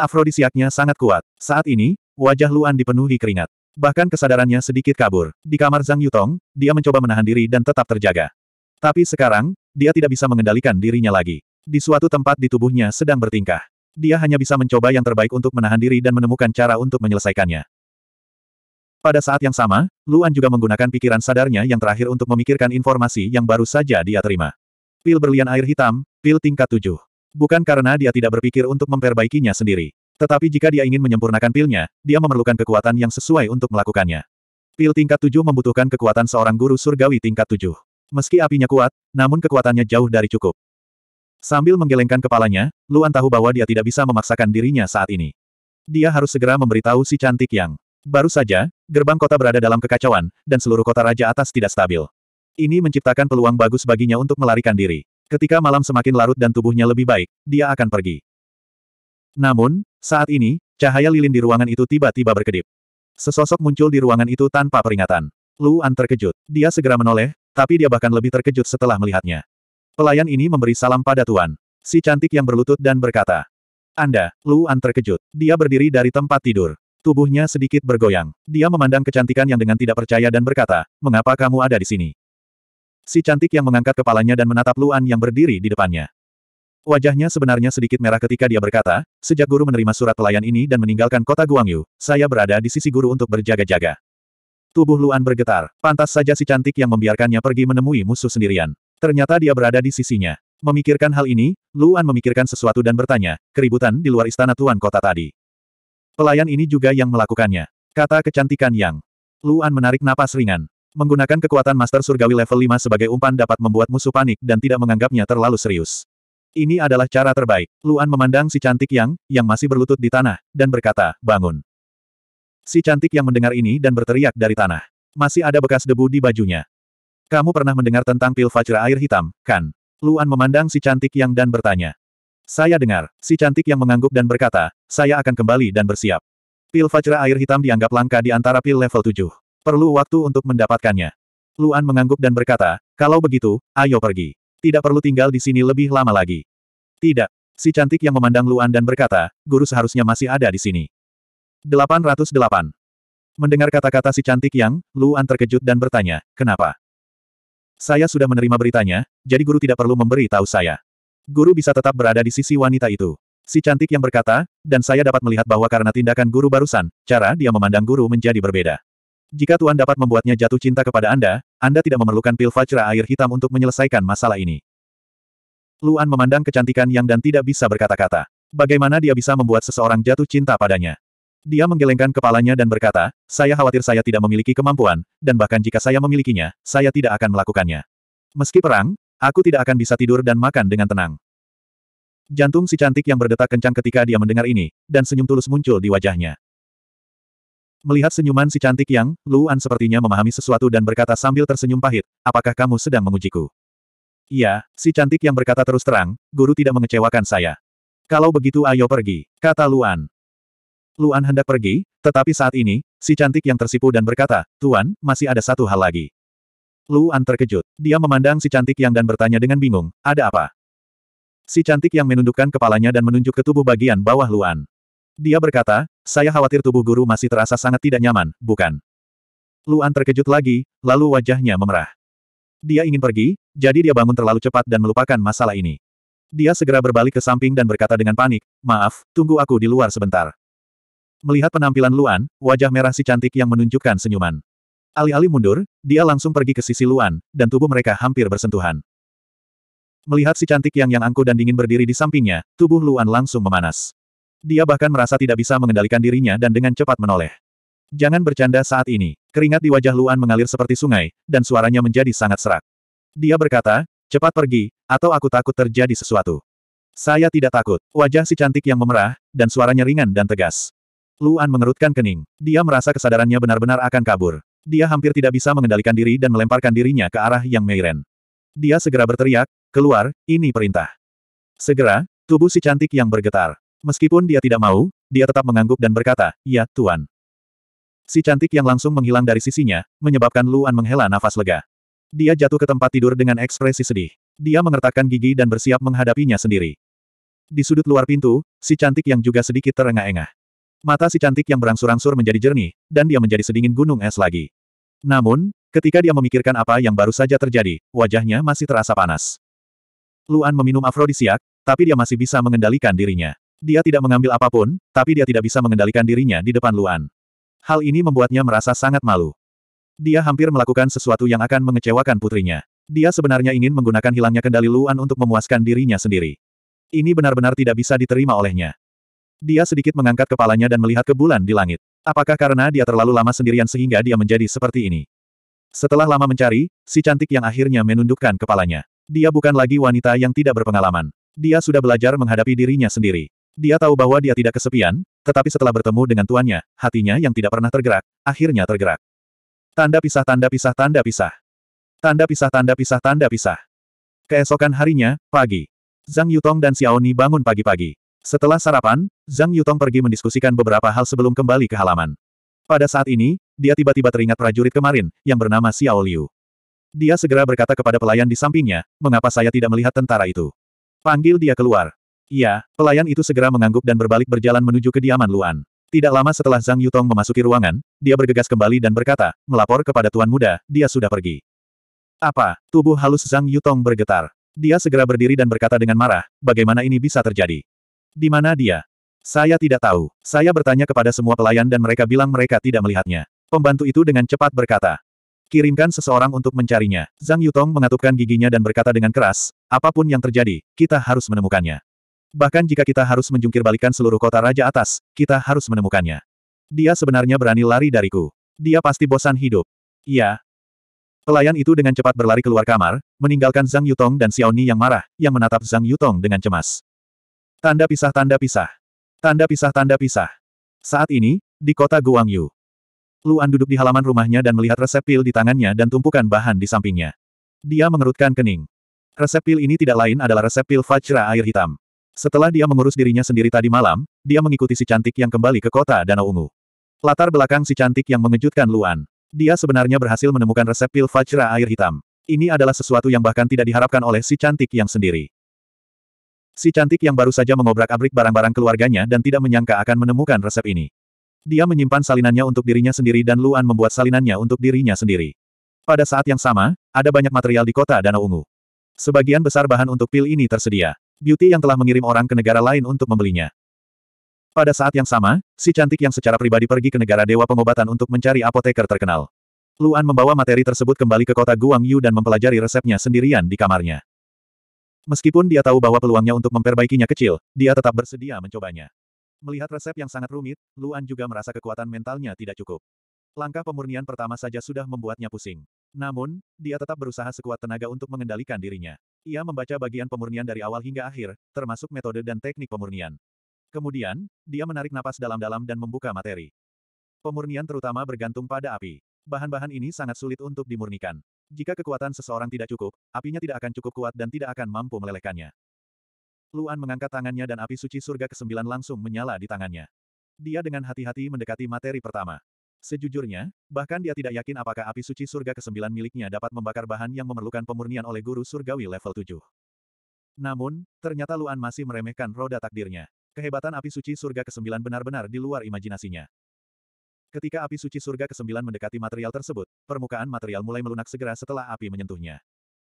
Afrodisiaknya sangat kuat. Saat ini, wajah Luan dipenuhi keringat. Bahkan kesadarannya sedikit kabur. Di kamar Zhang Yutong, dia mencoba menahan diri dan tetap terjaga. Tapi sekarang, dia tidak bisa mengendalikan dirinya lagi. Di suatu tempat di tubuhnya sedang bertingkah. Dia hanya bisa mencoba yang terbaik untuk menahan diri dan menemukan cara untuk menyelesaikannya. Pada saat yang sama, Luan juga menggunakan pikiran sadarnya yang terakhir untuk memikirkan informasi yang baru saja dia terima. Pil berlian air hitam, pil tingkat tujuh. Bukan karena dia tidak berpikir untuk memperbaikinya sendiri. Tetapi jika dia ingin menyempurnakan pilnya, dia memerlukan kekuatan yang sesuai untuk melakukannya. Pil tingkat tujuh membutuhkan kekuatan seorang guru surgawi tingkat tujuh. Meski apinya kuat, namun kekuatannya jauh dari cukup. Sambil menggelengkan kepalanya, Luan tahu bahwa dia tidak bisa memaksakan dirinya saat ini. Dia harus segera memberitahu si cantik yang baru saja, gerbang kota berada dalam kekacauan, dan seluruh kota raja atas tidak stabil. Ini menciptakan peluang bagus baginya untuk melarikan diri. Ketika malam semakin larut dan tubuhnya lebih baik, dia akan pergi. Namun, saat ini, cahaya lilin di ruangan itu tiba-tiba berkedip. Sesosok muncul di ruangan itu tanpa peringatan. Luan terkejut. Dia segera menoleh, tapi dia bahkan lebih terkejut setelah melihatnya. Pelayan ini memberi salam pada Tuan. Si cantik yang berlutut dan berkata. Anda, Luan terkejut. Dia berdiri dari tempat tidur. Tubuhnya sedikit bergoyang. Dia memandang kecantikan yang dengan tidak percaya dan berkata, mengapa kamu ada di sini? Si cantik yang mengangkat kepalanya dan menatap Luan yang berdiri di depannya. Wajahnya sebenarnya sedikit merah ketika dia berkata, sejak guru menerima surat pelayan ini dan meninggalkan kota Guangyu, saya berada di sisi guru untuk berjaga-jaga. Tubuh Luan bergetar, pantas saja si cantik yang membiarkannya pergi menemui musuh sendirian. Ternyata dia berada di sisinya. Memikirkan hal ini, Luan memikirkan sesuatu dan bertanya, keributan di luar istana Tuan Kota tadi. Pelayan ini juga yang melakukannya. Kata kecantikan yang. Luan menarik napas ringan. Menggunakan kekuatan Master Surgawi level 5 sebagai umpan dapat membuat musuh panik dan tidak menganggapnya terlalu serius. Ini adalah cara terbaik. Luan memandang si cantik yang, yang masih berlutut di tanah, dan berkata, bangun. Si cantik yang mendengar ini dan berteriak dari tanah. Masih ada bekas debu di bajunya. Kamu pernah mendengar tentang pil fajra air hitam, kan? Luan memandang si cantik yang dan bertanya. Saya dengar, si cantik yang mengangguk dan berkata, saya akan kembali dan bersiap. Pil fajra air hitam dianggap langka di antara pil level 7. Perlu waktu untuk mendapatkannya. Luan mengangguk dan berkata, kalau begitu, ayo pergi. Tidak perlu tinggal di sini lebih lama lagi. Tidak. Si cantik yang memandang Luan dan berkata, guru seharusnya masih ada di sini. 808. Mendengar kata-kata si cantik yang, Luan terkejut dan bertanya, kenapa? Saya sudah menerima beritanya, jadi guru tidak perlu memberi tahu saya. Guru bisa tetap berada di sisi wanita itu. Si cantik yang berkata, dan saya dapat melihat bahwa karena tindakan guru barusan, cara dia memandang guru menjadi berbeda. Jika tuan dapat membuatnya jatuh cinta kepada Anda, Anda tidak memerlukan pil vajra air hitam untuk menyelesaikan masalah ini. Luan memandang kecantikan Yang dan tidak bisa berkata-kata. Bagaimana dia bisa membuat seseorang jatuh cinta padanya? Dia menggelengkan kepalanya dan berkata, saya khawatir saya tidak memiliki kemampuan, dan bahkan jika saya memilikinya, saya tidak akan melakukannya. Meski perang, aku tidak akan bisa tidur dan makan dengan tenang. Jantung si cantik yang berdetak kencang ketika dia mendengar ini, dan senyum tulus muncul di wajahnya. Melihat senyuman si cantik yang, Luan sepertinya memahami sesuatu dan berkata sambil tersenyum pahit, apakah kamu sedang mengujiku? Iya, si cantik yang berkata terus terang, guru tidak mengecewakan saya. Kalau begitu ayo pergi, kata Luan. Luan hendak pergi, tetapi saat ini, si cantik yang tersipu dan berkata, Tuan, masih ada satu hal lagi. Luan terkejut. Dia memandang si cantik yang dan bertanya dengan bingung, ada apa? Si cantik yang menundukkan kepalanya dan menunjuk ke tubuh bagian bawah Luan. Dia berkata, saya khawatir tubuh guru masih terasa sangat tidak nyaman, bukan? Luan terkejut lagi, lalu wajahnya memerah. Dia ingin pergi, jadi dia bangun terlalu cepat dan melupakan masalah ini. Dia segera berbalik ke samping dan berkata dengan panik, maaf, tunggu aku di luar sebentar. Melihat penampilan Luan, wajah merah si cantik yang menunjukkan senyuman. Alih-alih mundur, dia langsung pergi ke sisi Luan, dan tubuh mereka hampir bersentuhan. Melihat si cantik yang yang angkuh dan dingin berdiri di sampingnya, tubuh Luan langsung memanas. Dia bahkan merasa tidak bisa mengendalikan dirinya dan dengan cepat menoleh. Jangan bercanda saat ini. Keringat di wajah Luan mengalir seperti sungai, dan suaranya menjadi sangat serak. Dia berkata, cepat pergi, atau aku takut terjadi sesuatu. Saya tidak takut. Wajah si cantik yang memerah, dan suaranya ringan dan tegas. Luan mengerutkan kening. Dia merasa kesadarannya benar-benar akan kabur. Dia hampir tidak bisa mengendalikan diri dan melemparkan dirinya ke arah Yang Meiren. Dia segera berteriak, keluar, ini perintah. Segera, tubuh si cantik yang bergetar. Meskipun dia tidak mau, dia tetap mengangguk dan berkata, ya, Tuan. Si cantik yang langsung menghilang dari sisinya, menyebabkan Luan menghela nafas lega. Dia jatuh ke tempat tidur dengan ekspresi sedih. Dia mengertakkan gigi dan bersiap menghadapinya sendiri. Di sudut luar pintu, si cantik yang juga sedikit terengah-engah. Mata si cantik yang berangsur-angsur menjadi jernih, dan dia menjadi sedingin gunung es lagi. Namun, ketika dia memikirkan apa yang baru saja terjadi, wajahnya masih terasa panas. Luan meminum afrodisiak, tapi dia masih bisa mengendalikan dirinya. Dia tidak mengambil apapun, tapi dia tidak bisa mengendalikan dirinya di depan Luan. Hal ini membuatnya merasa sangat malu. Dia hampir melakukan sesuatu yang akan mengecewakan putrinya. Dia sebenarnya ingin menggunakan hilangnya kendali Luan untuk memuaskan dirinya sendiri. Ini benar-benar tidak bisa diterima olehnya. Dia sedikit mengangkat kepalanya dan melihat ke bulan di langit. Apakah karena dia terlalu lama sendirian sehingga dia menjadi seperti ini? Setelah lama mencari, si cantik yang akhirnya menundukkan kepalanya. Dia bukan lagi wanita yang tidak berpengalaman. Dia sudah belajar menghadapi dirinya sendiri. Dia tahu bahwa dia tidak kesepian, tetapi setelah bertemu dengan tuannya, hatinya yang tidak pernah tergerak, akhirnya tergerak. Tanda pisah tanda pisah tanda pisah. Tanda pisah tanda pisah tanda pisah. Keesokan harinya, pagi. Zhang Yutong dan Xiaoni bangun pagi-pagi. Setelah sarapan, Zhang Yutong pergi mendiskusikan beberapa hal sebelum kembali ke halaman. Pada saat ini, dia tiba-tiba teringat prajurit kemarin, yang bernama Xiao Liu. Dia segera berkata kepada pelayan di sampingnya, mengapa saya tidak melihat tentara itu? Panggil dia keluar. Iya, pelayan itu segera mengangguk dan berbalik berjalan menuju kediaman Luan. Tidak lama setelah Zhang Yutong memasuki ruangan, dia bergegas kembali dan berkata, melapor kepada Tuan Muda, dia sudah pergi. Apa? Tubuh halus Zhang Yutong bergetar. Dia segera berdiri dan berkata dengan marah, bagaimana ini bisa terjadi? Di mana dia? Saya tidak tahu. Saya bertanya kepada semua pelayan dan mereka bilang mereka tidak melihatnya. Pembantu itu dengan cepat berkata. Kirimkan seseorang untuk mencarinya. Zhang Yutong mengatupkan giginya dan berkata dengan keras, apapun yang terjadi, kita harus menemukannya. Bahkan jika kita harus menjungkir balikan seluruh kota Raja Atas, kita harus menemukannya. Dia sebenarnya berani lari dariku. Dia pasti bosan hidup. Iya. Pelayan itu dengan cepat berlari keluar kamar, meninggalkan Zhang Yutong dan Xiao Ni yang marah, yang menatap Zhang Yutong dengan cemas. Tanda pisah tanda pisah. Tanda pisah tanda pisah. Saat ini, di kota Guangyu. Luan duduk di halaman rumahnya dan melihat resep pil di tangannya dan tumpukan bahan di sampingnya. Dia mengerutkan kening. Resep pil ini tidak lain adalah resep pil Fajra air hitam. Setelah dia mengurus dirinya sendiri tadi malam, dia mengikuti si cantik yang kembali ke kota Danau Ungu. Latar belakang si cantik yang mengejutkan Luan. Dia sebenarnya berhasil menemukan resep pil Fajra air hitam. Ini adalah sesuatu yang bahkan tidak diharapkan oleh si cantik yang sendiri. Si cantik yang baru saja mengobrak-abrik barang-barang keluarganya dan tidak menyangka akan menemukan resep ini. Dia menyimpan salinannya untuk dirinya sendiri dan Luan membuat salinannya untuk dirinya sendiri. Pada saat yang sama, ada banyak material di kota Danau Ungu. Sebagian besar bahan untuk pil ini tersedia. Beauty yang telah mengirim orang ke negara lain untuk membelinya. Pada saat yang sama, si cantik yang secara pribadi pergi ke negara dewa pengobatan untuk mencari apoteker terkenal. Luan membawa materi tersebut kembali ke kota Guangyu dan mempelajari resepnya sendirian di kamarnya. Meskipun dia tahu bahwa peluangnya untuk memperbaikinya kecil, dia tetap bersedia mencobanya. Melihat resep yang sangat rumit, Luan juga merasa kekuatan mentalnya tidak cukup. Langkah pemurnian pertama saja sudah membuatnya pusing. Namun, dia tetap berusaha sekuat tenaga untuk mengendalikan dirinya. Ia membaca bagian pemurnian dari awal hingga akhir, termasuk metode dan teknik pemurnian. Kemudian, dia menarik napas dalam-dalam dan membuka materi. Pemurnian terutama bergantung pada api. Bahan-bahan ini sangat sulit untuk dimurnikan. Jika kekuatan seseorang tidak cukup, apinya tidak akan cukup kuat dan tidak akan mampu melelehkannya. Luan mengangkat tangannya dan api suci surga ke-9 langsung menyala di tangannya. Dia dengan hati-hati mendekati materi pertama. Sejujurnya, bahkan dia tidak yakin apakah api suci surga ke-9 miliknya dapat membakar bahan yang memerlukan pemurnian oleh guru surgawi level 7. Namun, ternyata Luan masih meremehkan roda takdirnya. Kehebatan api suci surga ke-9 benar-benar di luar imajinasinya. Ketika api suci surga ke-9 mendekati material tersebut, permukaan material mulai melunak segera setelah api menyentuhnya.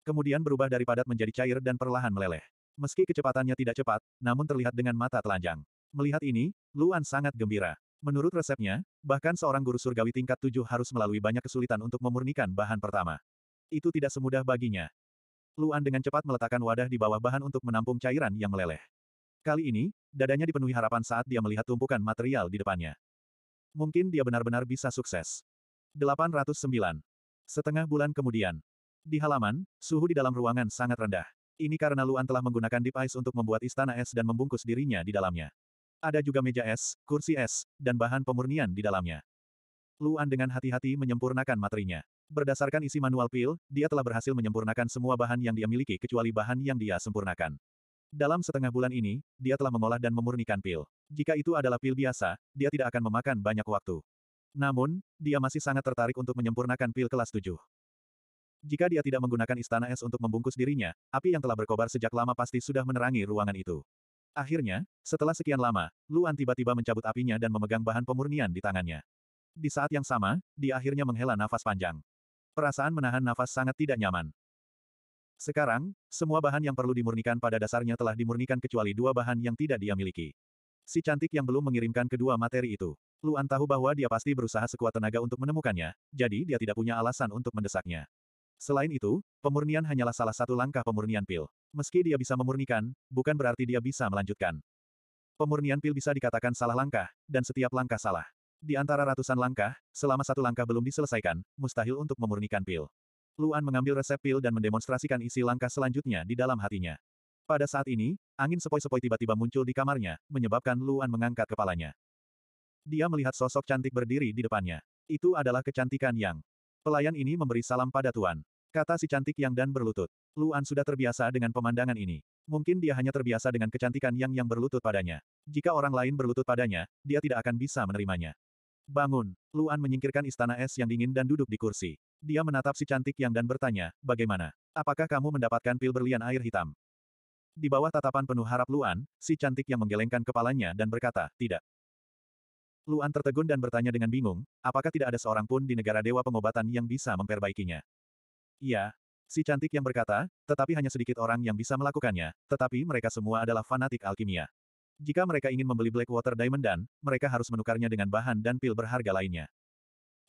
Kemudian berubah dari padat menjadi cair dan perlahan meleleh. Meski kecepatannya tidak cepat, namun terlihat dengan mata telanjang. Melihat ini, Luan sangat gembira. Menurut resepnya, bahkan seorang guru surgawi tingkat tujuh harus melalui banyak kesulitan untuk memurnikan bahan pertama. Itu tidak semudah baginya. Luan dengan cepat meletakkan wadah di bawah bahan untuk menampung cairan yang meleleh. Kali ini, dadanya dipenuhi harapan saat dia melihat tumpukan material di depannya. Mungkin dia benar-benar bisa sukses. 809. Setengah bulan kemudian. Di halaman, suhu di dalam ruangan sangat rendah. Ini karena Luan telah menggunakan Deep Ice untuk membuat istana es dan membungkus dirinya di dalamnya. Ada juga meja es, kursi es, dan bahan pemurnian di dalamnya. Luan dengan hati-hati menyempurnakan materinya. Berdasarkan isi manual pil, dia telah berhasil menyempurnakan semua bahan yang dia miliki kecuali bahan yang dia sempurnakan. Dalam setengah bulan ini, dia telah mengolah dan memurnikan pil. Jika itu adalah pil biasa, dia tidak akan memakan banyak waktu. Namun, dia masih sangat tertarik untuk menyempurnakan pil kelas 7. Jika dia tidak menggunakan istana es untuk membungkus dirinya, api yang telah berkobar sejak lama pasti sudah menerangi ruangan itu. Akhirnya, setelah sekian lama, Luan tiba-tiba mencabut apinya dan memegang bahan pemurnian di tangannya. Di saat yang sama, dia akhirnya menghela nafas panjang. Perasaan menahan nafas sangat tidak nyaman. Sekarang, semua bahan yang perlu dimurnikan pada dasarnya telah dimurnikan kecuali dua bahan yang tidak dia miliki. Si cantik yang belum mengirimkan kedua materi itu. Luan tahu bahwa dia pasti berusaha sekuat tenaga untuk menemukannya, jadi dia tidak punya alasan untuk mendesaknya. Selain itu, pemurnian hanyalah salah satu langkah pemurnian pil. Meski dia bisa memurnikan, bukan berarti dia bisa melanjutkan. Pemurnian pil bisa dikatakan salah langkah, dan setiap langkah salah. Di antara ratusan langkah, selama satu langkah belum diselesaikan, mustahil untuk memurnikan pil. Luan mengambil resep pil dan mendemonstrasikan isi langkah selanjutnya di dalam hatinya. Pada saat ini, angin sepoi-sepoi tiba-tiba muncul di kamarnya, menyebabkan Luan mengangkat kepalanya. Dia melihat sosok cantik berdiri di depannya. Itu adalah kecantikan Yang. Pelayan ini memberi salam pada Tuan. Kata si cantik Yang dan berlutut. Luan sudah terbiasa dengan pemandangan ini. Mungkin dia hanya terbiasa dengan kecantikan Yang yang berlutut padanya. Jika orang lain berlutut padanya, dia tidak akan bisa menerimanya. Bangun, Luan menyingkirkan istana es yang dingin dan duduk di kursi. Dia menatap si cantik yang dan bertanya, bagaimana? Apakah kamu mendapatkan pil berlian air hitam? Di bawah tatapan penuh harap Luan, si cantik yang menggelengkan kepalanya dan berkata, tidak. Luan tertegun dan bertanya dengan bingung, apakah tidak ada seorang pun di negara dewa pengobatan yang bisa memperbaikinya? Iya, Si cantik yang berkata, tetapi hanya sedikit orang yang bisa melakukannya, tetapi mereka semua adalah fanatik alkimia. Jika mereka ingin membeli Blackwater Diamond dan, mereka harus menukarnya dengan bahan dan pil berharga lainnya.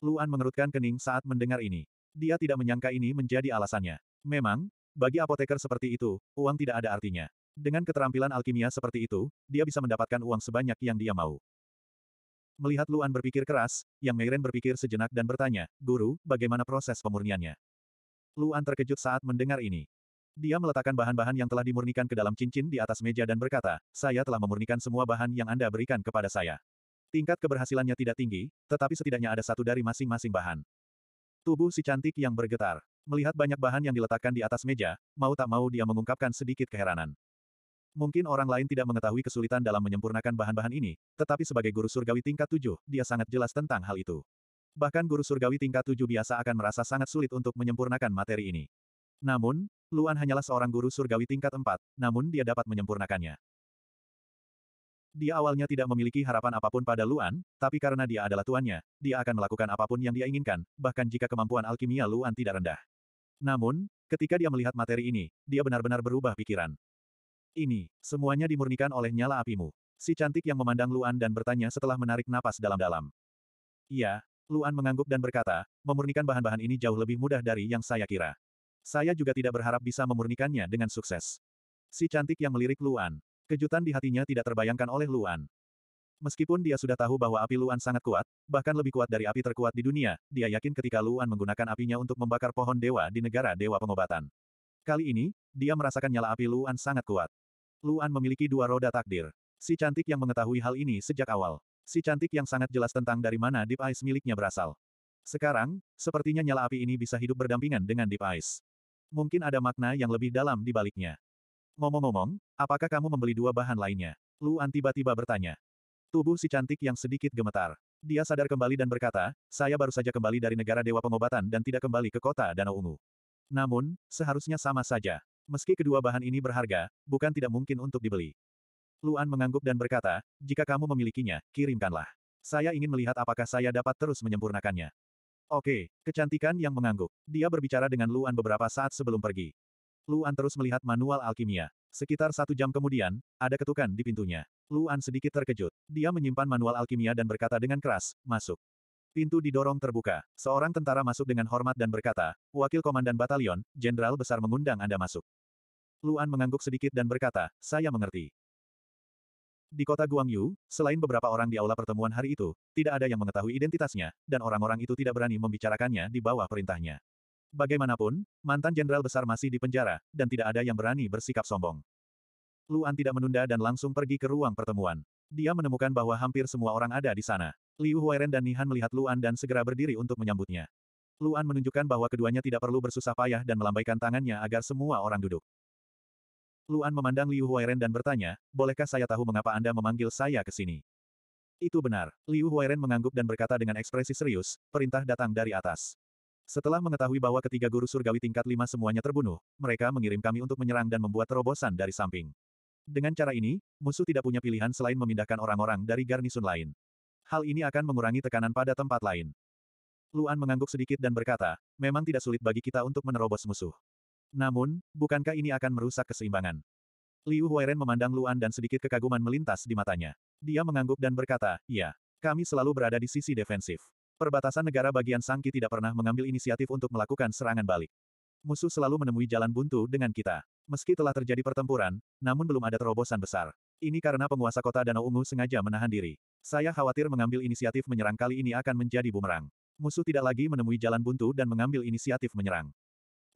Luan mengerutkan kening saat mendengar ini. Dia tidak menyangka ini menjadi alasannya. Memang, bagi apoteker seperti itu, uang tidak ada artinya. Dengan keterampilan alkimia seperti itu, dia bisa mendapatkan uang sebanyak yang dia mau. Melihat Luan berpikir keras, Yang Meiren berpikir sejenak dan bertanya, Guru, bagaimana proses pemurniannya? Luan terkejut saat mendengar ini. Dia meletakkan bahan-bahan yang telah dimurnikan ke dalam cincin di atas meja dan berkata, saya telah memurnikan semua bahan yang Anda berikan kepada saya. Tingkat keberhasilannya tidak tinggi, tetapi setidaknya ada satu dari masing-masing bahan. Tubuh si cantik yang bergetar. Melihat banyak bahan yang diletakkan di atas meja, mau tak mau dia mengungkapkan sedikit keheranan. Mungkin orang lain tidak mengetahui kesulitan dalam menyempurnakan bahan-bahan ini, tetapi sebagai guru surgawi tingkat tujuh, dia sangat jelas tentang hal itu. Bahkan guru surgawi tingkat tujuh biasa akan merasa sangat sulit untuk menyempurnakan materi ini. Namun, Luan hanyalah seorang guru surgawi tingkat empat, namun dia dapat menyempurnakannya. Dia awalnya tidak memiliki harapan apapun pada Luan, tapi karena dia adalah tuannya, dia akan melakukan apapun yang dia inginkan, bahkan jika kemampuan alkimia Luan tidak rendah. Namun, ketika dia melihat materi ini, dia benar-benar berubah pikiran. Ini, semuanya dimurnikan oleh nyala apimu. Si cantik yang memandang Luan dan bertanya setelah menarik napas dalam-dalam. Iya, Luan mengangguk dan berkata, memurnikan bahan-bahan ini jauh lebih mudah dari yang saya kira. Saya juga tidak berharap bisa memurnikannya dengan sukses. Si cantik yang melirik Luan, Kejutan di hatinya tidak terbayangkan oleh Luan. Meskipun dia sudah tahu bahwa api Luan sangat kuat, bahkan lebih kuat dari api terkuat di dunia, dia yakin ketika Luan menggunakan apinya untuk membakar pohon dewa di negara dewa pengobatan. Kali ini, dia merasakan nyala api Luan sangat kuat. Luan memiliki dua roda takdir. Si cantik yang mengetahui hal ini sejak awal. Si cantik yang sangat jelas tentang dari mana Deep Ice miliknya berasal. Sekarang, sepertinya nyala api ini bisa hidup berdampingan dengan Deep Ice. Mungkin ada makna yang lebih dalam di baliknya. Ngomong-ngomong, apakah kamu membeli dua bahan lainnya? Luan tiba-tiba bertanya. Tubuh si cantik yang sedikit gemetar. Dia sadar kembali dan berkata, saya baru saja kembali dari negara Dewa Pengobatan dan tidak kembali ke kota Danau Ungu. Namun, seharusnya sama saja. Meski kedua bahan ini berharga, bukan tidak mungkin untuk dibeli. Luan mengangguk dan berkata, jika kamu memilikinya, kirimkanlah. Saya ingin melihat apakah saya dapat terus menyempurnakannya. Oke, kecantikan yang mengangguk. Dia berbicara dengan Luan beberapa saat sebelum pergi. Luan terus melihat manual alkimia. Sekitar satu jam kemudian, ada ketukan di pintunya. Luan sedikit terkejut. Dia menyimpan manual alkimia dan berkata dengan keras, masuk. Pintu didorong terbuka. Seorang tentara masuk dengan hormat dan berkata, Wakil Komandan Batalion, Jenderal Besar mengundang Anda masuk. Luan mengangguk sedikit dan berkata, saya mengerti. Di kota Guangyu, selain beberapa orang di aula pertemuan hari itu, tidak ada yang mengetahui identitasnya, dan orang-orang itu tidak berani membicarakannya di bawah perintahnya. Bagaimanapun, mantan jenderal besar masih di penjara, dan tidak ada yang berani bersikap sombong. Luan tidak menunda dan langsung pergi ke ruang pertemuan. Dia menemukan bahwa hampir semua orang ada di sana. Liu Huairen dan Nihan melihat Luan dan segera berdiri untuk menyambutnya. Luan menunjukkan bahwa keduanya tidak perlu bersusah payah dan melambaikan tangannya agar semua orang duduk. Luan memandang Liu Huairen dan bertanya, bolehkah saya tahu mengapa Anda memanggil saya ke sini? Itu benar. Liu Huairen mengangguk dan berkata dengan ekspresi serius, perintah datang dari atas. Setelah mengetahui bahwa ketiga guru surgawi tingkat lima semuanya terbunuh, mereka mengirim kami untuk menyerang dan membuat terobosan dari samping. Dengan cara ini, musuh tidak punya pilihan selain memindahkan orang-orang dari garnisun lain. Hal ini akan mengurangi tekanan pada tempat lain. Luan mengangguk sedikit dan berkata, memang tidak sulit bagi kita untuk menerobos musuh. Namun, bukankah ini akan merusak keseimbangan? Liu Huairen memandang Luan dan sedikit kekaguman melintas di matanya. Dia mengangguk dan berkata, ya, kami selalu berada di sisi defensif. Perbatasan negara bagian Sangki tidak pernah mengambil inisiatif untuk melakukan serangan balik. Musuh selalu menemui jalan buntu dengan kita. Meski telah terjadi pertempuran, namun belum ada terobosan besar. Ini karena penguasa kota Danau Ungu sengaja menahan diri. Saya khawatir mengambil inisiatif menyerang kali ini akan menjadi bumerang. Musuh tidak lagi menemui jalan buntu dan mengambil inisiatif menyerang.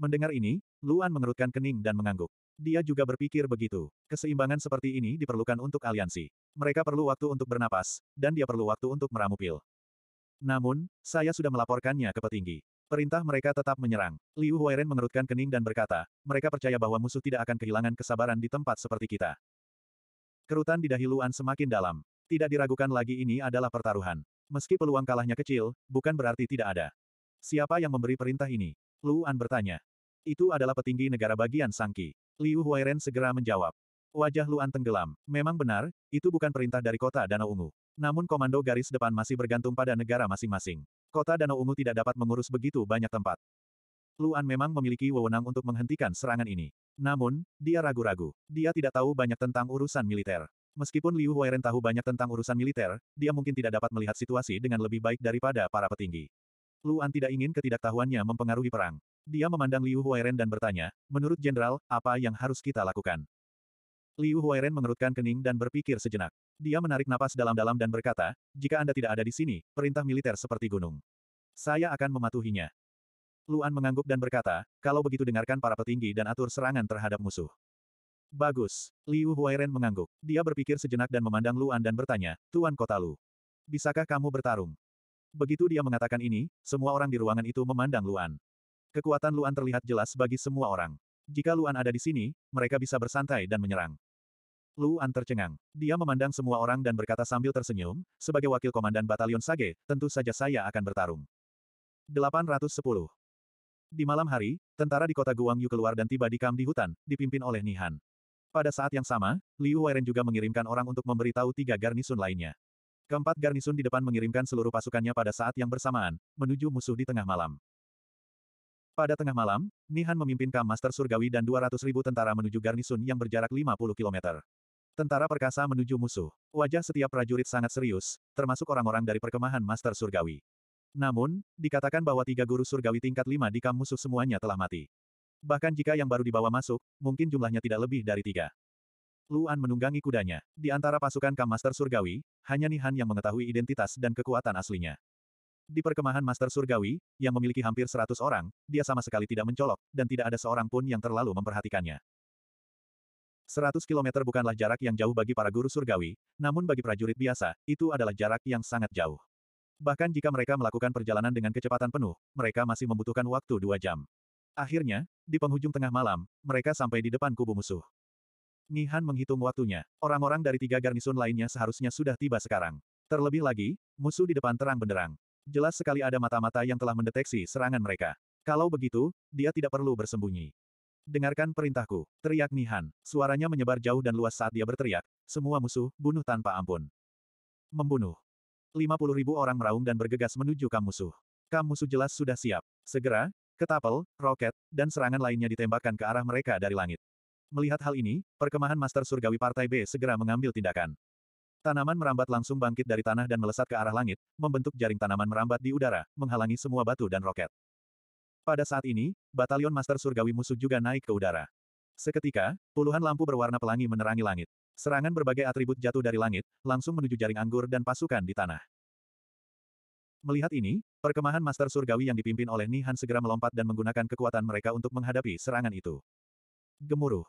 Mendengar ini, Luan mengerutkan kening dan mengangguk. Dia juga berpikir begitu. Keseimbangan seperti ini diperlukan untuk aliansi. Mereka perlu waktu untuk bernapas, dan dia perlu waktu untuk meramu pil. Namun, saya sudah melaporkannya ke petinggi. Perintah mereka tetap menyerang. Liu Huairen mengerutkan kening dan berkata, mereka percaya bahwa musuh tidak akan kehilangan kesabaran di tempat seperti kita. Kerutan di dahi Luan semakin dalam. Tidak diragukan lagi ini adalah pertaruhan. Meski peluang kalahnya kecil, bukan berarti tidak ada. Siapa yang memberi perintah ini? Luan bertanya. Itu adalah petinggi negara bagian Sangki. Liu Huairen segera menjawab. Wajah Luan tenggelam. Memang benar, itu bukan perintah dari kota Danau Ungu. Namun komando garis depan masih bergantung pada negara masing-masing. Kota Danau Ungu tidak dapat mengurus begitu banyak tempat. Luan memang memiliki wewenang untuk menghentikan serangan ini. Namun, dia ragu-ragu. Dia tidak tahu banyak tentang urusan militer. Meskipun Liu Huairen tahu banyak tentang urusan militer, dia mungkin tidak dapat melihat situasi dengan lebih baik daripada para petinggi. Luan tidak ingin ketidaktahuannya mempengaruhi perang. Dia memandang Liu Huairen dan bertanya, menurut Jenderal, apa yang harus kita lakukan? Liu Huairen mengerutkan kening dan berpikir sejenak. Dia menarik napas dalam-dalam dan berkata, jika Anda tidak ada di sini, perintah militer seperti gunung. Saya akan mematuhinya. Luan mengangguk dan berkata, kalau begitu dengarkan para petinggi dan atur serangan terhadap musuh. Bagus. Liu Huairen mengangguk. Dia berpikir sejenak dan memandang Luan dan bertanya, Tuan Kota Lu. Bisakah kamu bertarung? Begitu dia mengatakan ini, semua orang di ruangan itu memandang Luan. Kekuatan Luan terlihat jelas bagi semua orang. Jika Luan ada di sini, mereka bisa bersantai dan menyerang. Luan tercengang. Dia memandang semua orang dan berkata sambil tersenyum, sebagai wakil komandan batalion Sage, tentu saja saya akan bertarung. 810. Di malam hari, tentara di kota Guangyu keluar dan tiba di Kam di hutan, dipimpin oleh Nihan. Pada saat yang sama, Liu Weiren juga mengirimkan orang untuk memberitahu tiga garnisun lainnya. Keempat garnisun di depan mengirimkan seluruh pasukannya pada saat yang bersamaan, menuju musuh di tengah malam. Pada tengah malam, Nihan memimpin Kam Master Surgawi dan 200 ribu tentara menuju garnisun yang berjarak 50 km. Tentara perkasa menuju musuh. Wajah setiap prajurit sangat serius, termasuk orang-orang dari perkemahan Master Surgawi. Namun, dikatakan bahwa tiga guru surgawi tingkat lima di kamp musuh semuanya telah mati. Bahkan jika yang baru dibawa masuk, mungkin jumlahnya tidak lebih dari tiga. Luan menunggangi kudanya. Di antara pasukan kamp Master Surgawi, hanya Nihan yang mengetahui identitas dan kekuatan aslinya. Di perkemahan Master Surgawi, yang memiliki hampir seratus orang, dia sama sekali tidak mencolok, dan tidak ada seorang pun yang terlalu memperhatikannya. 100 kilometer bukanlah jarak yang jauh bagi para guru surgawi, namun bagi prajurit biasa, itu adalah jarak yang sangat jauh. Bahkan jika mereka melakukan perjalanan dengan kecepatan penuh, mereka masih membutuhkan waktu dua jam. Akhirnya, di penghujung tengah malam, mereka sampai di depan kubu musuh. Nihan menghitung waktunya. Orang-orang dari tiga garnisun lainnya seharusnya sudah tiba sekarang. Terlebih lagi, musuh di depan terang benderang. Jelas sekali ada mata-mata yang telah mendeteksi serangan mereka. Kalau begitu, dia tidak perlu bersembunyi. Dengarkan perintahku, teriak Nihan. Suaranya menyebar jauh dan luas saat dia berteriak, semua musuh, bunuh tanpa ampun. Membunuh. 50 ribu orang meraung dan bergegas menuju Kamusuh. Kamusuh jelas sudah siap. Segera, ketapel, roket, dan serangan lainnya ditembakkan ke arah mereka dari langit. Melihat hal ini, perkemahan Master Surgawi Partai B segera mengambil tindakan. Tanaman merambat langsung bangkit dari tanah dan melesat ke arah langit, membentuk jaring tanaman merambat di udara, menghalangi semua batu dan roket. Pada saat ini, batalion Master Surgawi musuh juga naik ke udara. Seketika, puluhan lampu berwarna pelangi menerangi langit. Serangan berbagai atribut jatuh dari langit, langsung menuju jaring anggur dan pasukan di tanah. Melihat ini, perkemahan Master Surgawi yang dipimpin oleh Nihan segera melompat dan menggunakan kekuatan mereka untuk menghadapi serangan itu. Gemuruh.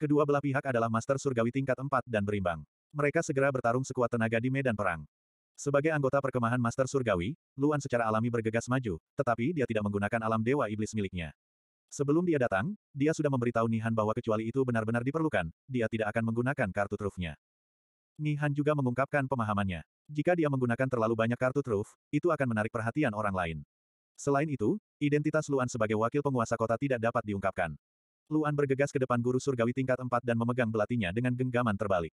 Kedua belah pihak adalah Master Surgawi tingkat 4 dan berimbang. Mereka segera bertarung sekuat tenaga di medan perang. Sebagai anggota perkemahan Master Surgawi, Luan secara alami bergegas maju, tetapi dia tidak menggunakan alam dewa iblis miliknya. Sebelum dia datang, dia sudah memberitahu Nihan bahwa kecuali itu benar-benar diperlukan, dia tidak akan menggunakan kartu trufnya. Nihan juga mengungkapkan pemahamannya. Jika dia menggunakan terlalu banyak kartu truf, itu akan menarik perhatian orang lain. Selain itu, identitas Luan sebagai wakil penguasa kota tidak dapat diungkapkan. Luan bergegas ke depan guru surgawi tingkat 4 dan memegang belatinya dengan genggaman terbalik.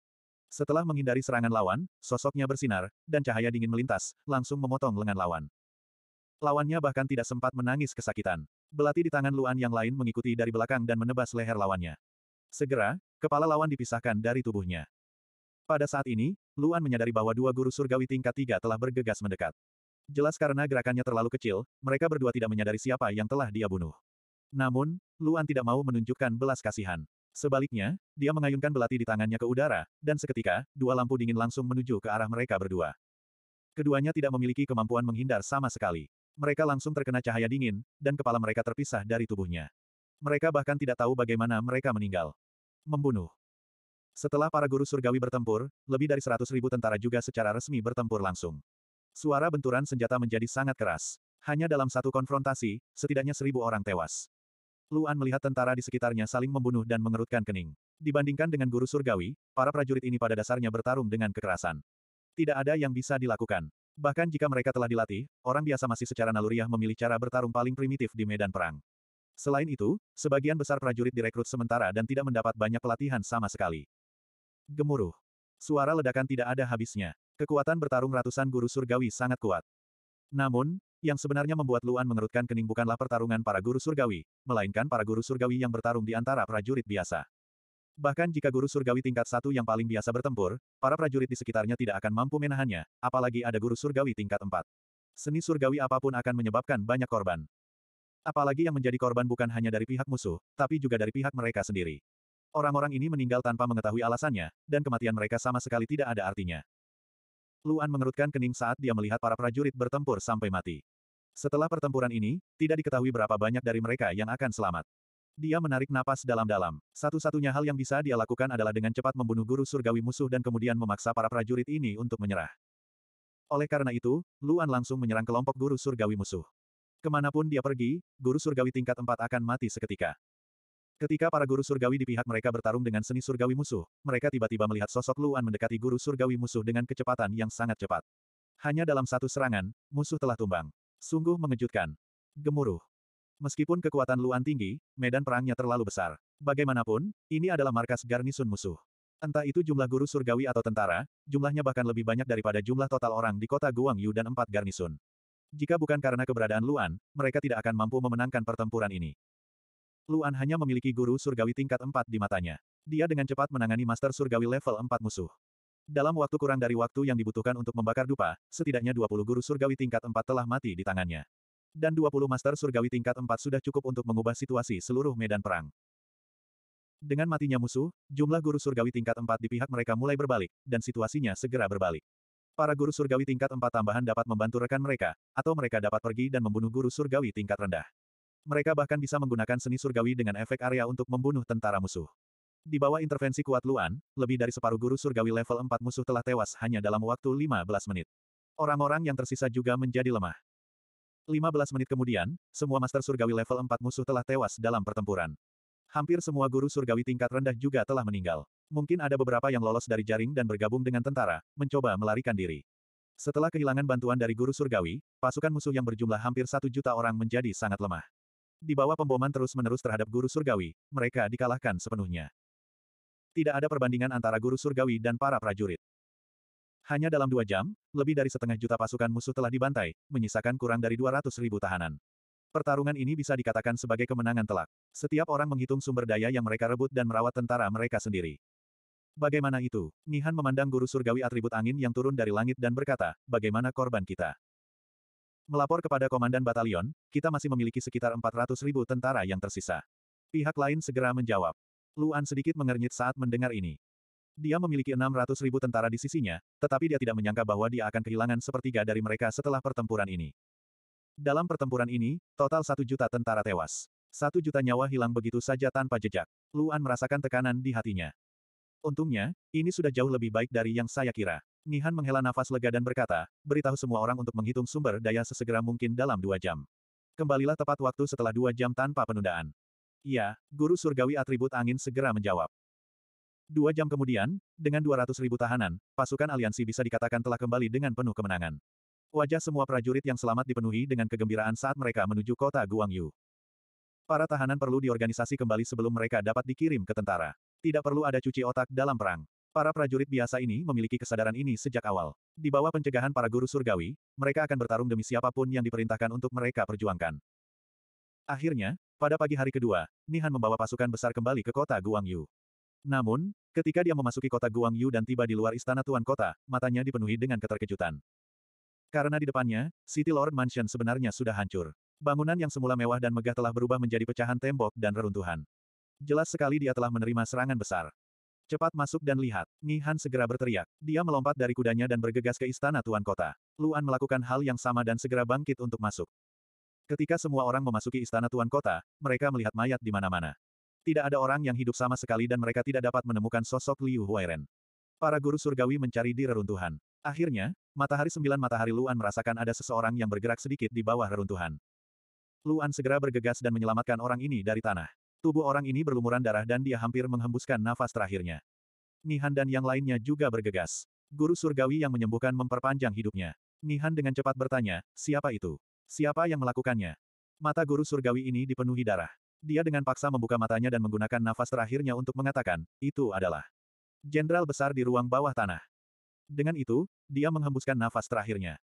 Setelah menghindari serangan lawan, sosoknya bersinar, dan cahaya dingin melintas, langsung memotong lengan lawan. Lawannya bahkan tidak sempat menangis kesakitan. Belati di tangan Luan yang lain mengikuti dari belakang dan menebas leher lawannya. Segera, kepala lawan dipisahkan dari tubuhnya. Pada saat ini, Luan menyadari bahwa dua guru surgawi tingkat tiga telah bergegas mendekat. Jelas karena gerakannya terlalu kecil, mereka berdua tidak menyadari siapa yang telah dia bunuh. Namun, Luan tidak mau menunjukkan belas kasihan. Sebaliknya, dia mengayunkan belati di tangannya ke udara, dan seketika, dua lampu dingin langsung menuju ke arah mereka berdua. Keduanya tidak memiliki kemampuan menghindar sama sekali. Mereka langsung terkena cahaya dingin, dan kepala mereka terpisah dari tubuhnya. Mereka bahkan tidak tahu bagaimana mereka meninggal. Membunuh. Setelah para guru surgawi bertempur, lebih dari seratus ribu tentara juga secara resmi bertempur langsung. Suara benturan senjata menjadi sangat keras. Hanya dalam satu konfrontasi, setidaknya seribu orang tewas. Luan melihat tentara di sekitarnya saling membunuh dan mengerutkan kening. Dibandingkan dengan guru surgawi, para prajurit ini pada dasarnya bertarung dengan kekerasan. Tidak ada yang bisa dilakukan. Bahkan jika mereka telah dilatih, orang biasa masih secara naluriah memilih cara bertarung paling primitif di medan perang. Selain itu, sebagian besar prajurit direkrut sementara dan tidak mendapat banyak pelatihan sama sekali. Gemuruh. Suara ledakan tidak ada habisnya. Kekuatan bertarung ratusan guru surgawi sangat kuat. Namun, yang sebenarnya membuat Luan mengerutkan kening bukanlah pertarungan para guru surgawi, melainkan para guru surgawi yang bertarung di antara prajurit biasa. Bahkan jika guru surgawi tingkat satu yang paling biasa bertempur, para prajurit di sekitarnya tidak akan mampu menahannya, apalagi ada guru surgawi tingkat empat. Seni surgawi apapun akan menyebabkan banyak korban. Apalagi yang menjadi korban bukan hanya dari pihak musuh, tapi juga dari pihak mereka sendiri. Orang-orang ini meninggal tanpa mengetahui alasannya, dan kematian mereka sama sekali tidak ada artinya. Luan mengerutkan kening saat dia melihat para prajurit bertempur sampai mati. Setelah pertempuran ini, tidak diketahui berapa banyak dari mereka yang akan selamat. Dia menarik napas dalam-dalam. Satu-satunya hal yang bisa dia lakukan adalah dengan cepat membunuh guru surgawi musuh dan kemudian memaksa para prajurit ini untuk menyerah. Oleh karena itu, Luan langsung menyerang kelompok guru surgawi musuh. Kemanapun dia pergi, guru surgawi tingkat 4 akan mati seketika. Ketika para guru surgawi di pihak mereka bertarung dengan seni surgawi musuh, mereka tiba-tiba melihat sosok Luan mendekati guru surgawi musuh dengan kecepatan yang sangat cepat. Hanya dalam satu serangan, musuh telah tumbang. Sungguh mengejutkan. Gemuruh. Meskipun kekuatan Luan tinggi, medan perangnya terlalu besar. Bagaimanapun, ini adalah markas garnisun musuh. Entah itu jumlah guru surgawi atau tentara, jumlahnya bahkan lebih banyak daripada jumlah total orang di kota Guangyu dan empat garnisun. Jika bukan karena keberadaan Luan, mereka tidak akan mampu memenangkan pertempuran ini. Luan hanya memiliki guru surgawi tingkat 4 di matanya. Dia dengan cepat menangani master surgawi level 4 musuh. Dalam waktu kurang dari waktu yang dibutuhkan untuk membakar dupa, setidaknya 20 guru surgawi tingkat 4 telah mati di tangannya. Dan 20 master surgawi tingkat 4 sudah cukup untuk mengubah situasi seluruh medan perang. Dengan matinya musuh, jumlah guru surgawi tingkat 4 di pihak mereka mulai berbalik, dan situasinya segera berbalik. Para guru surgawi tingkat 4 tambahan dapat membantu rekan mereka, atau mereka dapat pergi dan membunuh guru surgawi tingkat rendah. Mereka bahkan bisa menggunakan seni surgawi dengan efek area untuk membunuh tentara musuh. Di bawah intervensi kuat Luan, lebih dari separuh guru surgawi level 4 musuh telah tewas hanya dalam waktu 15 menit. Orang-orang yang tersisa juga menjadi lemah. 15 menit kemudian, semua master surgawi level 4 musuh telah tewas dalam pertempuran. Hampir semua guru surgawi tingkat rendah juga telah meninggal. Mungkin ada beberapa yang lolos dari jaring dan bergabung dengan tentara, mencoba melarikan diri. Setelah kehilangan bantuan dari guru surgawi, pasukan musuh yang berjumlah hampir satu juta orang menjadi sangat lemah. Di bawah pemboman terus-menerus terhadap guru surgawi, mereka dikalahkan sepenuhnya. Tidak ada perbandingan antara guru surgawi dan para prajurit. Hanya dalam dua jam, lebih dari setengah juta pasukan musuh telah dibantai, menyisakan kurang dari 200 ribu tahanan. Pertarungan ini bisa dikatakan sebagai kemenangan telak. Setiap orang menghitung sumber daya yang mereka rebut dan merawat tentara mereka sendiri. Bagaimana itu? Nihan memandang guru surgawi atribut angin yang turun dari langit dan berkata, bagaimana korban kita? Melapor kepada Komandan Batalion, kita masih memiliki sekitar 400 ribu tentara yang tersisa. Pihak lain segera menjawab. Luan sedikit mengernyit saat mendengar ini. Dia memiliki 600 ribu tentara di sisinya, tetapi dia tidak menyangka bahwa dia akan kehilangan sepertiga dari mereka setelah pertempuran ini. Dalam pertempuran ini, total satu juta tentara tewas. Satu juta nyawa hilang begitu saja tanpa jejak. Luan merasakan tekanan di hatinya. Untungnya, ini sudah jauh lebih baik dari yang saya kira. Nihan menghela nafas lega dan berkata, beritahu semua orang untuk menghitung sumber daya sesegera mungkin dalam dua jam. Kembalilah tepat waktu setelah dua jam tanpa penundaan. Iya, Guru Surgawi Atribut Angin segera menjawab. Dua jam kemudian, dengan 200 ribu tahanan, pasukan aliansi bisa dikatakan telah kembali dengan penuh kemenangan. Wajah semua prajurit yang selamat dipenuhi dengan kegembiraan saat mereka menuju kota Guangyu. Para tahanan perlu diorganisasi kembali sebelum mereka dapat dikirim ke tentara. Tidak perlu ada cuci otak dalam perang. Para prajurit biasa ini memiliki kesadaran ini sejak awal. Di bawah pencegahan para guru surgawi, mereka akan bertarung demi siapapun yang diperintahkan untuk mereka perjuangkan. Akhirnya, pada pagi hari kedua, Nihan membawa pasukan besar kembali ke kota Guangyu. Namun, ketika dia memasuki kota Guangyu dan tiba di luar istana tuan kota, matanya dipenuhi dengan keterkejutan. Karena di depannya, City Lord Mansion sebenarnya sudah hancur. Bangunan yang semula mewah dan megah telah berubah menjadi pecahan tembok dan reruntuhan. Jelas sekali dia telah menerima serangan besar. Cepat masuk dan lihat. Nihan segera berteriak. Dia melompat dari kudanya dan bergegas ke istana tuan kota. Luan melakukan hal yang sama dan segera bangkit untuk masuk. Ketika semua orang memasuki istana tuan kota, mereka melihat mayat di mana-mana. Tidak ada orang yang hidup sama sekali dan mereka tidak dapat menemukan sosok Liu Huairen. Para guru surgawi mencari di reruntuhan. Akhirnya, matahari sembilan matahari Luan merasakan ada seseorang yang bergerak sedikit di bawah reruntuhan. Luan segera bergegas dan menyelamatkan orang ini dari tanah. Tubuh orang ini berlumuran darah dan dia hampir menghembuskan nafas terakhirnya. Nihan dan yang lainnya juga bergegas. Guru surgawi yang menyembuhkan memperpanjang hidupnya. Nihan dengan cepat bertanya, siapa itu? Siapa yang melakukannya? Mata guru surgawi ini dipenuhi darah. Dia dengan paksa membuka matanya dan menggunakan nafas terakhirnya untuk mengatakan, itu adalah Jenderal besar di ruang bawah tanah. Dengan itu, dia menghembuskan nafas terakhirnya.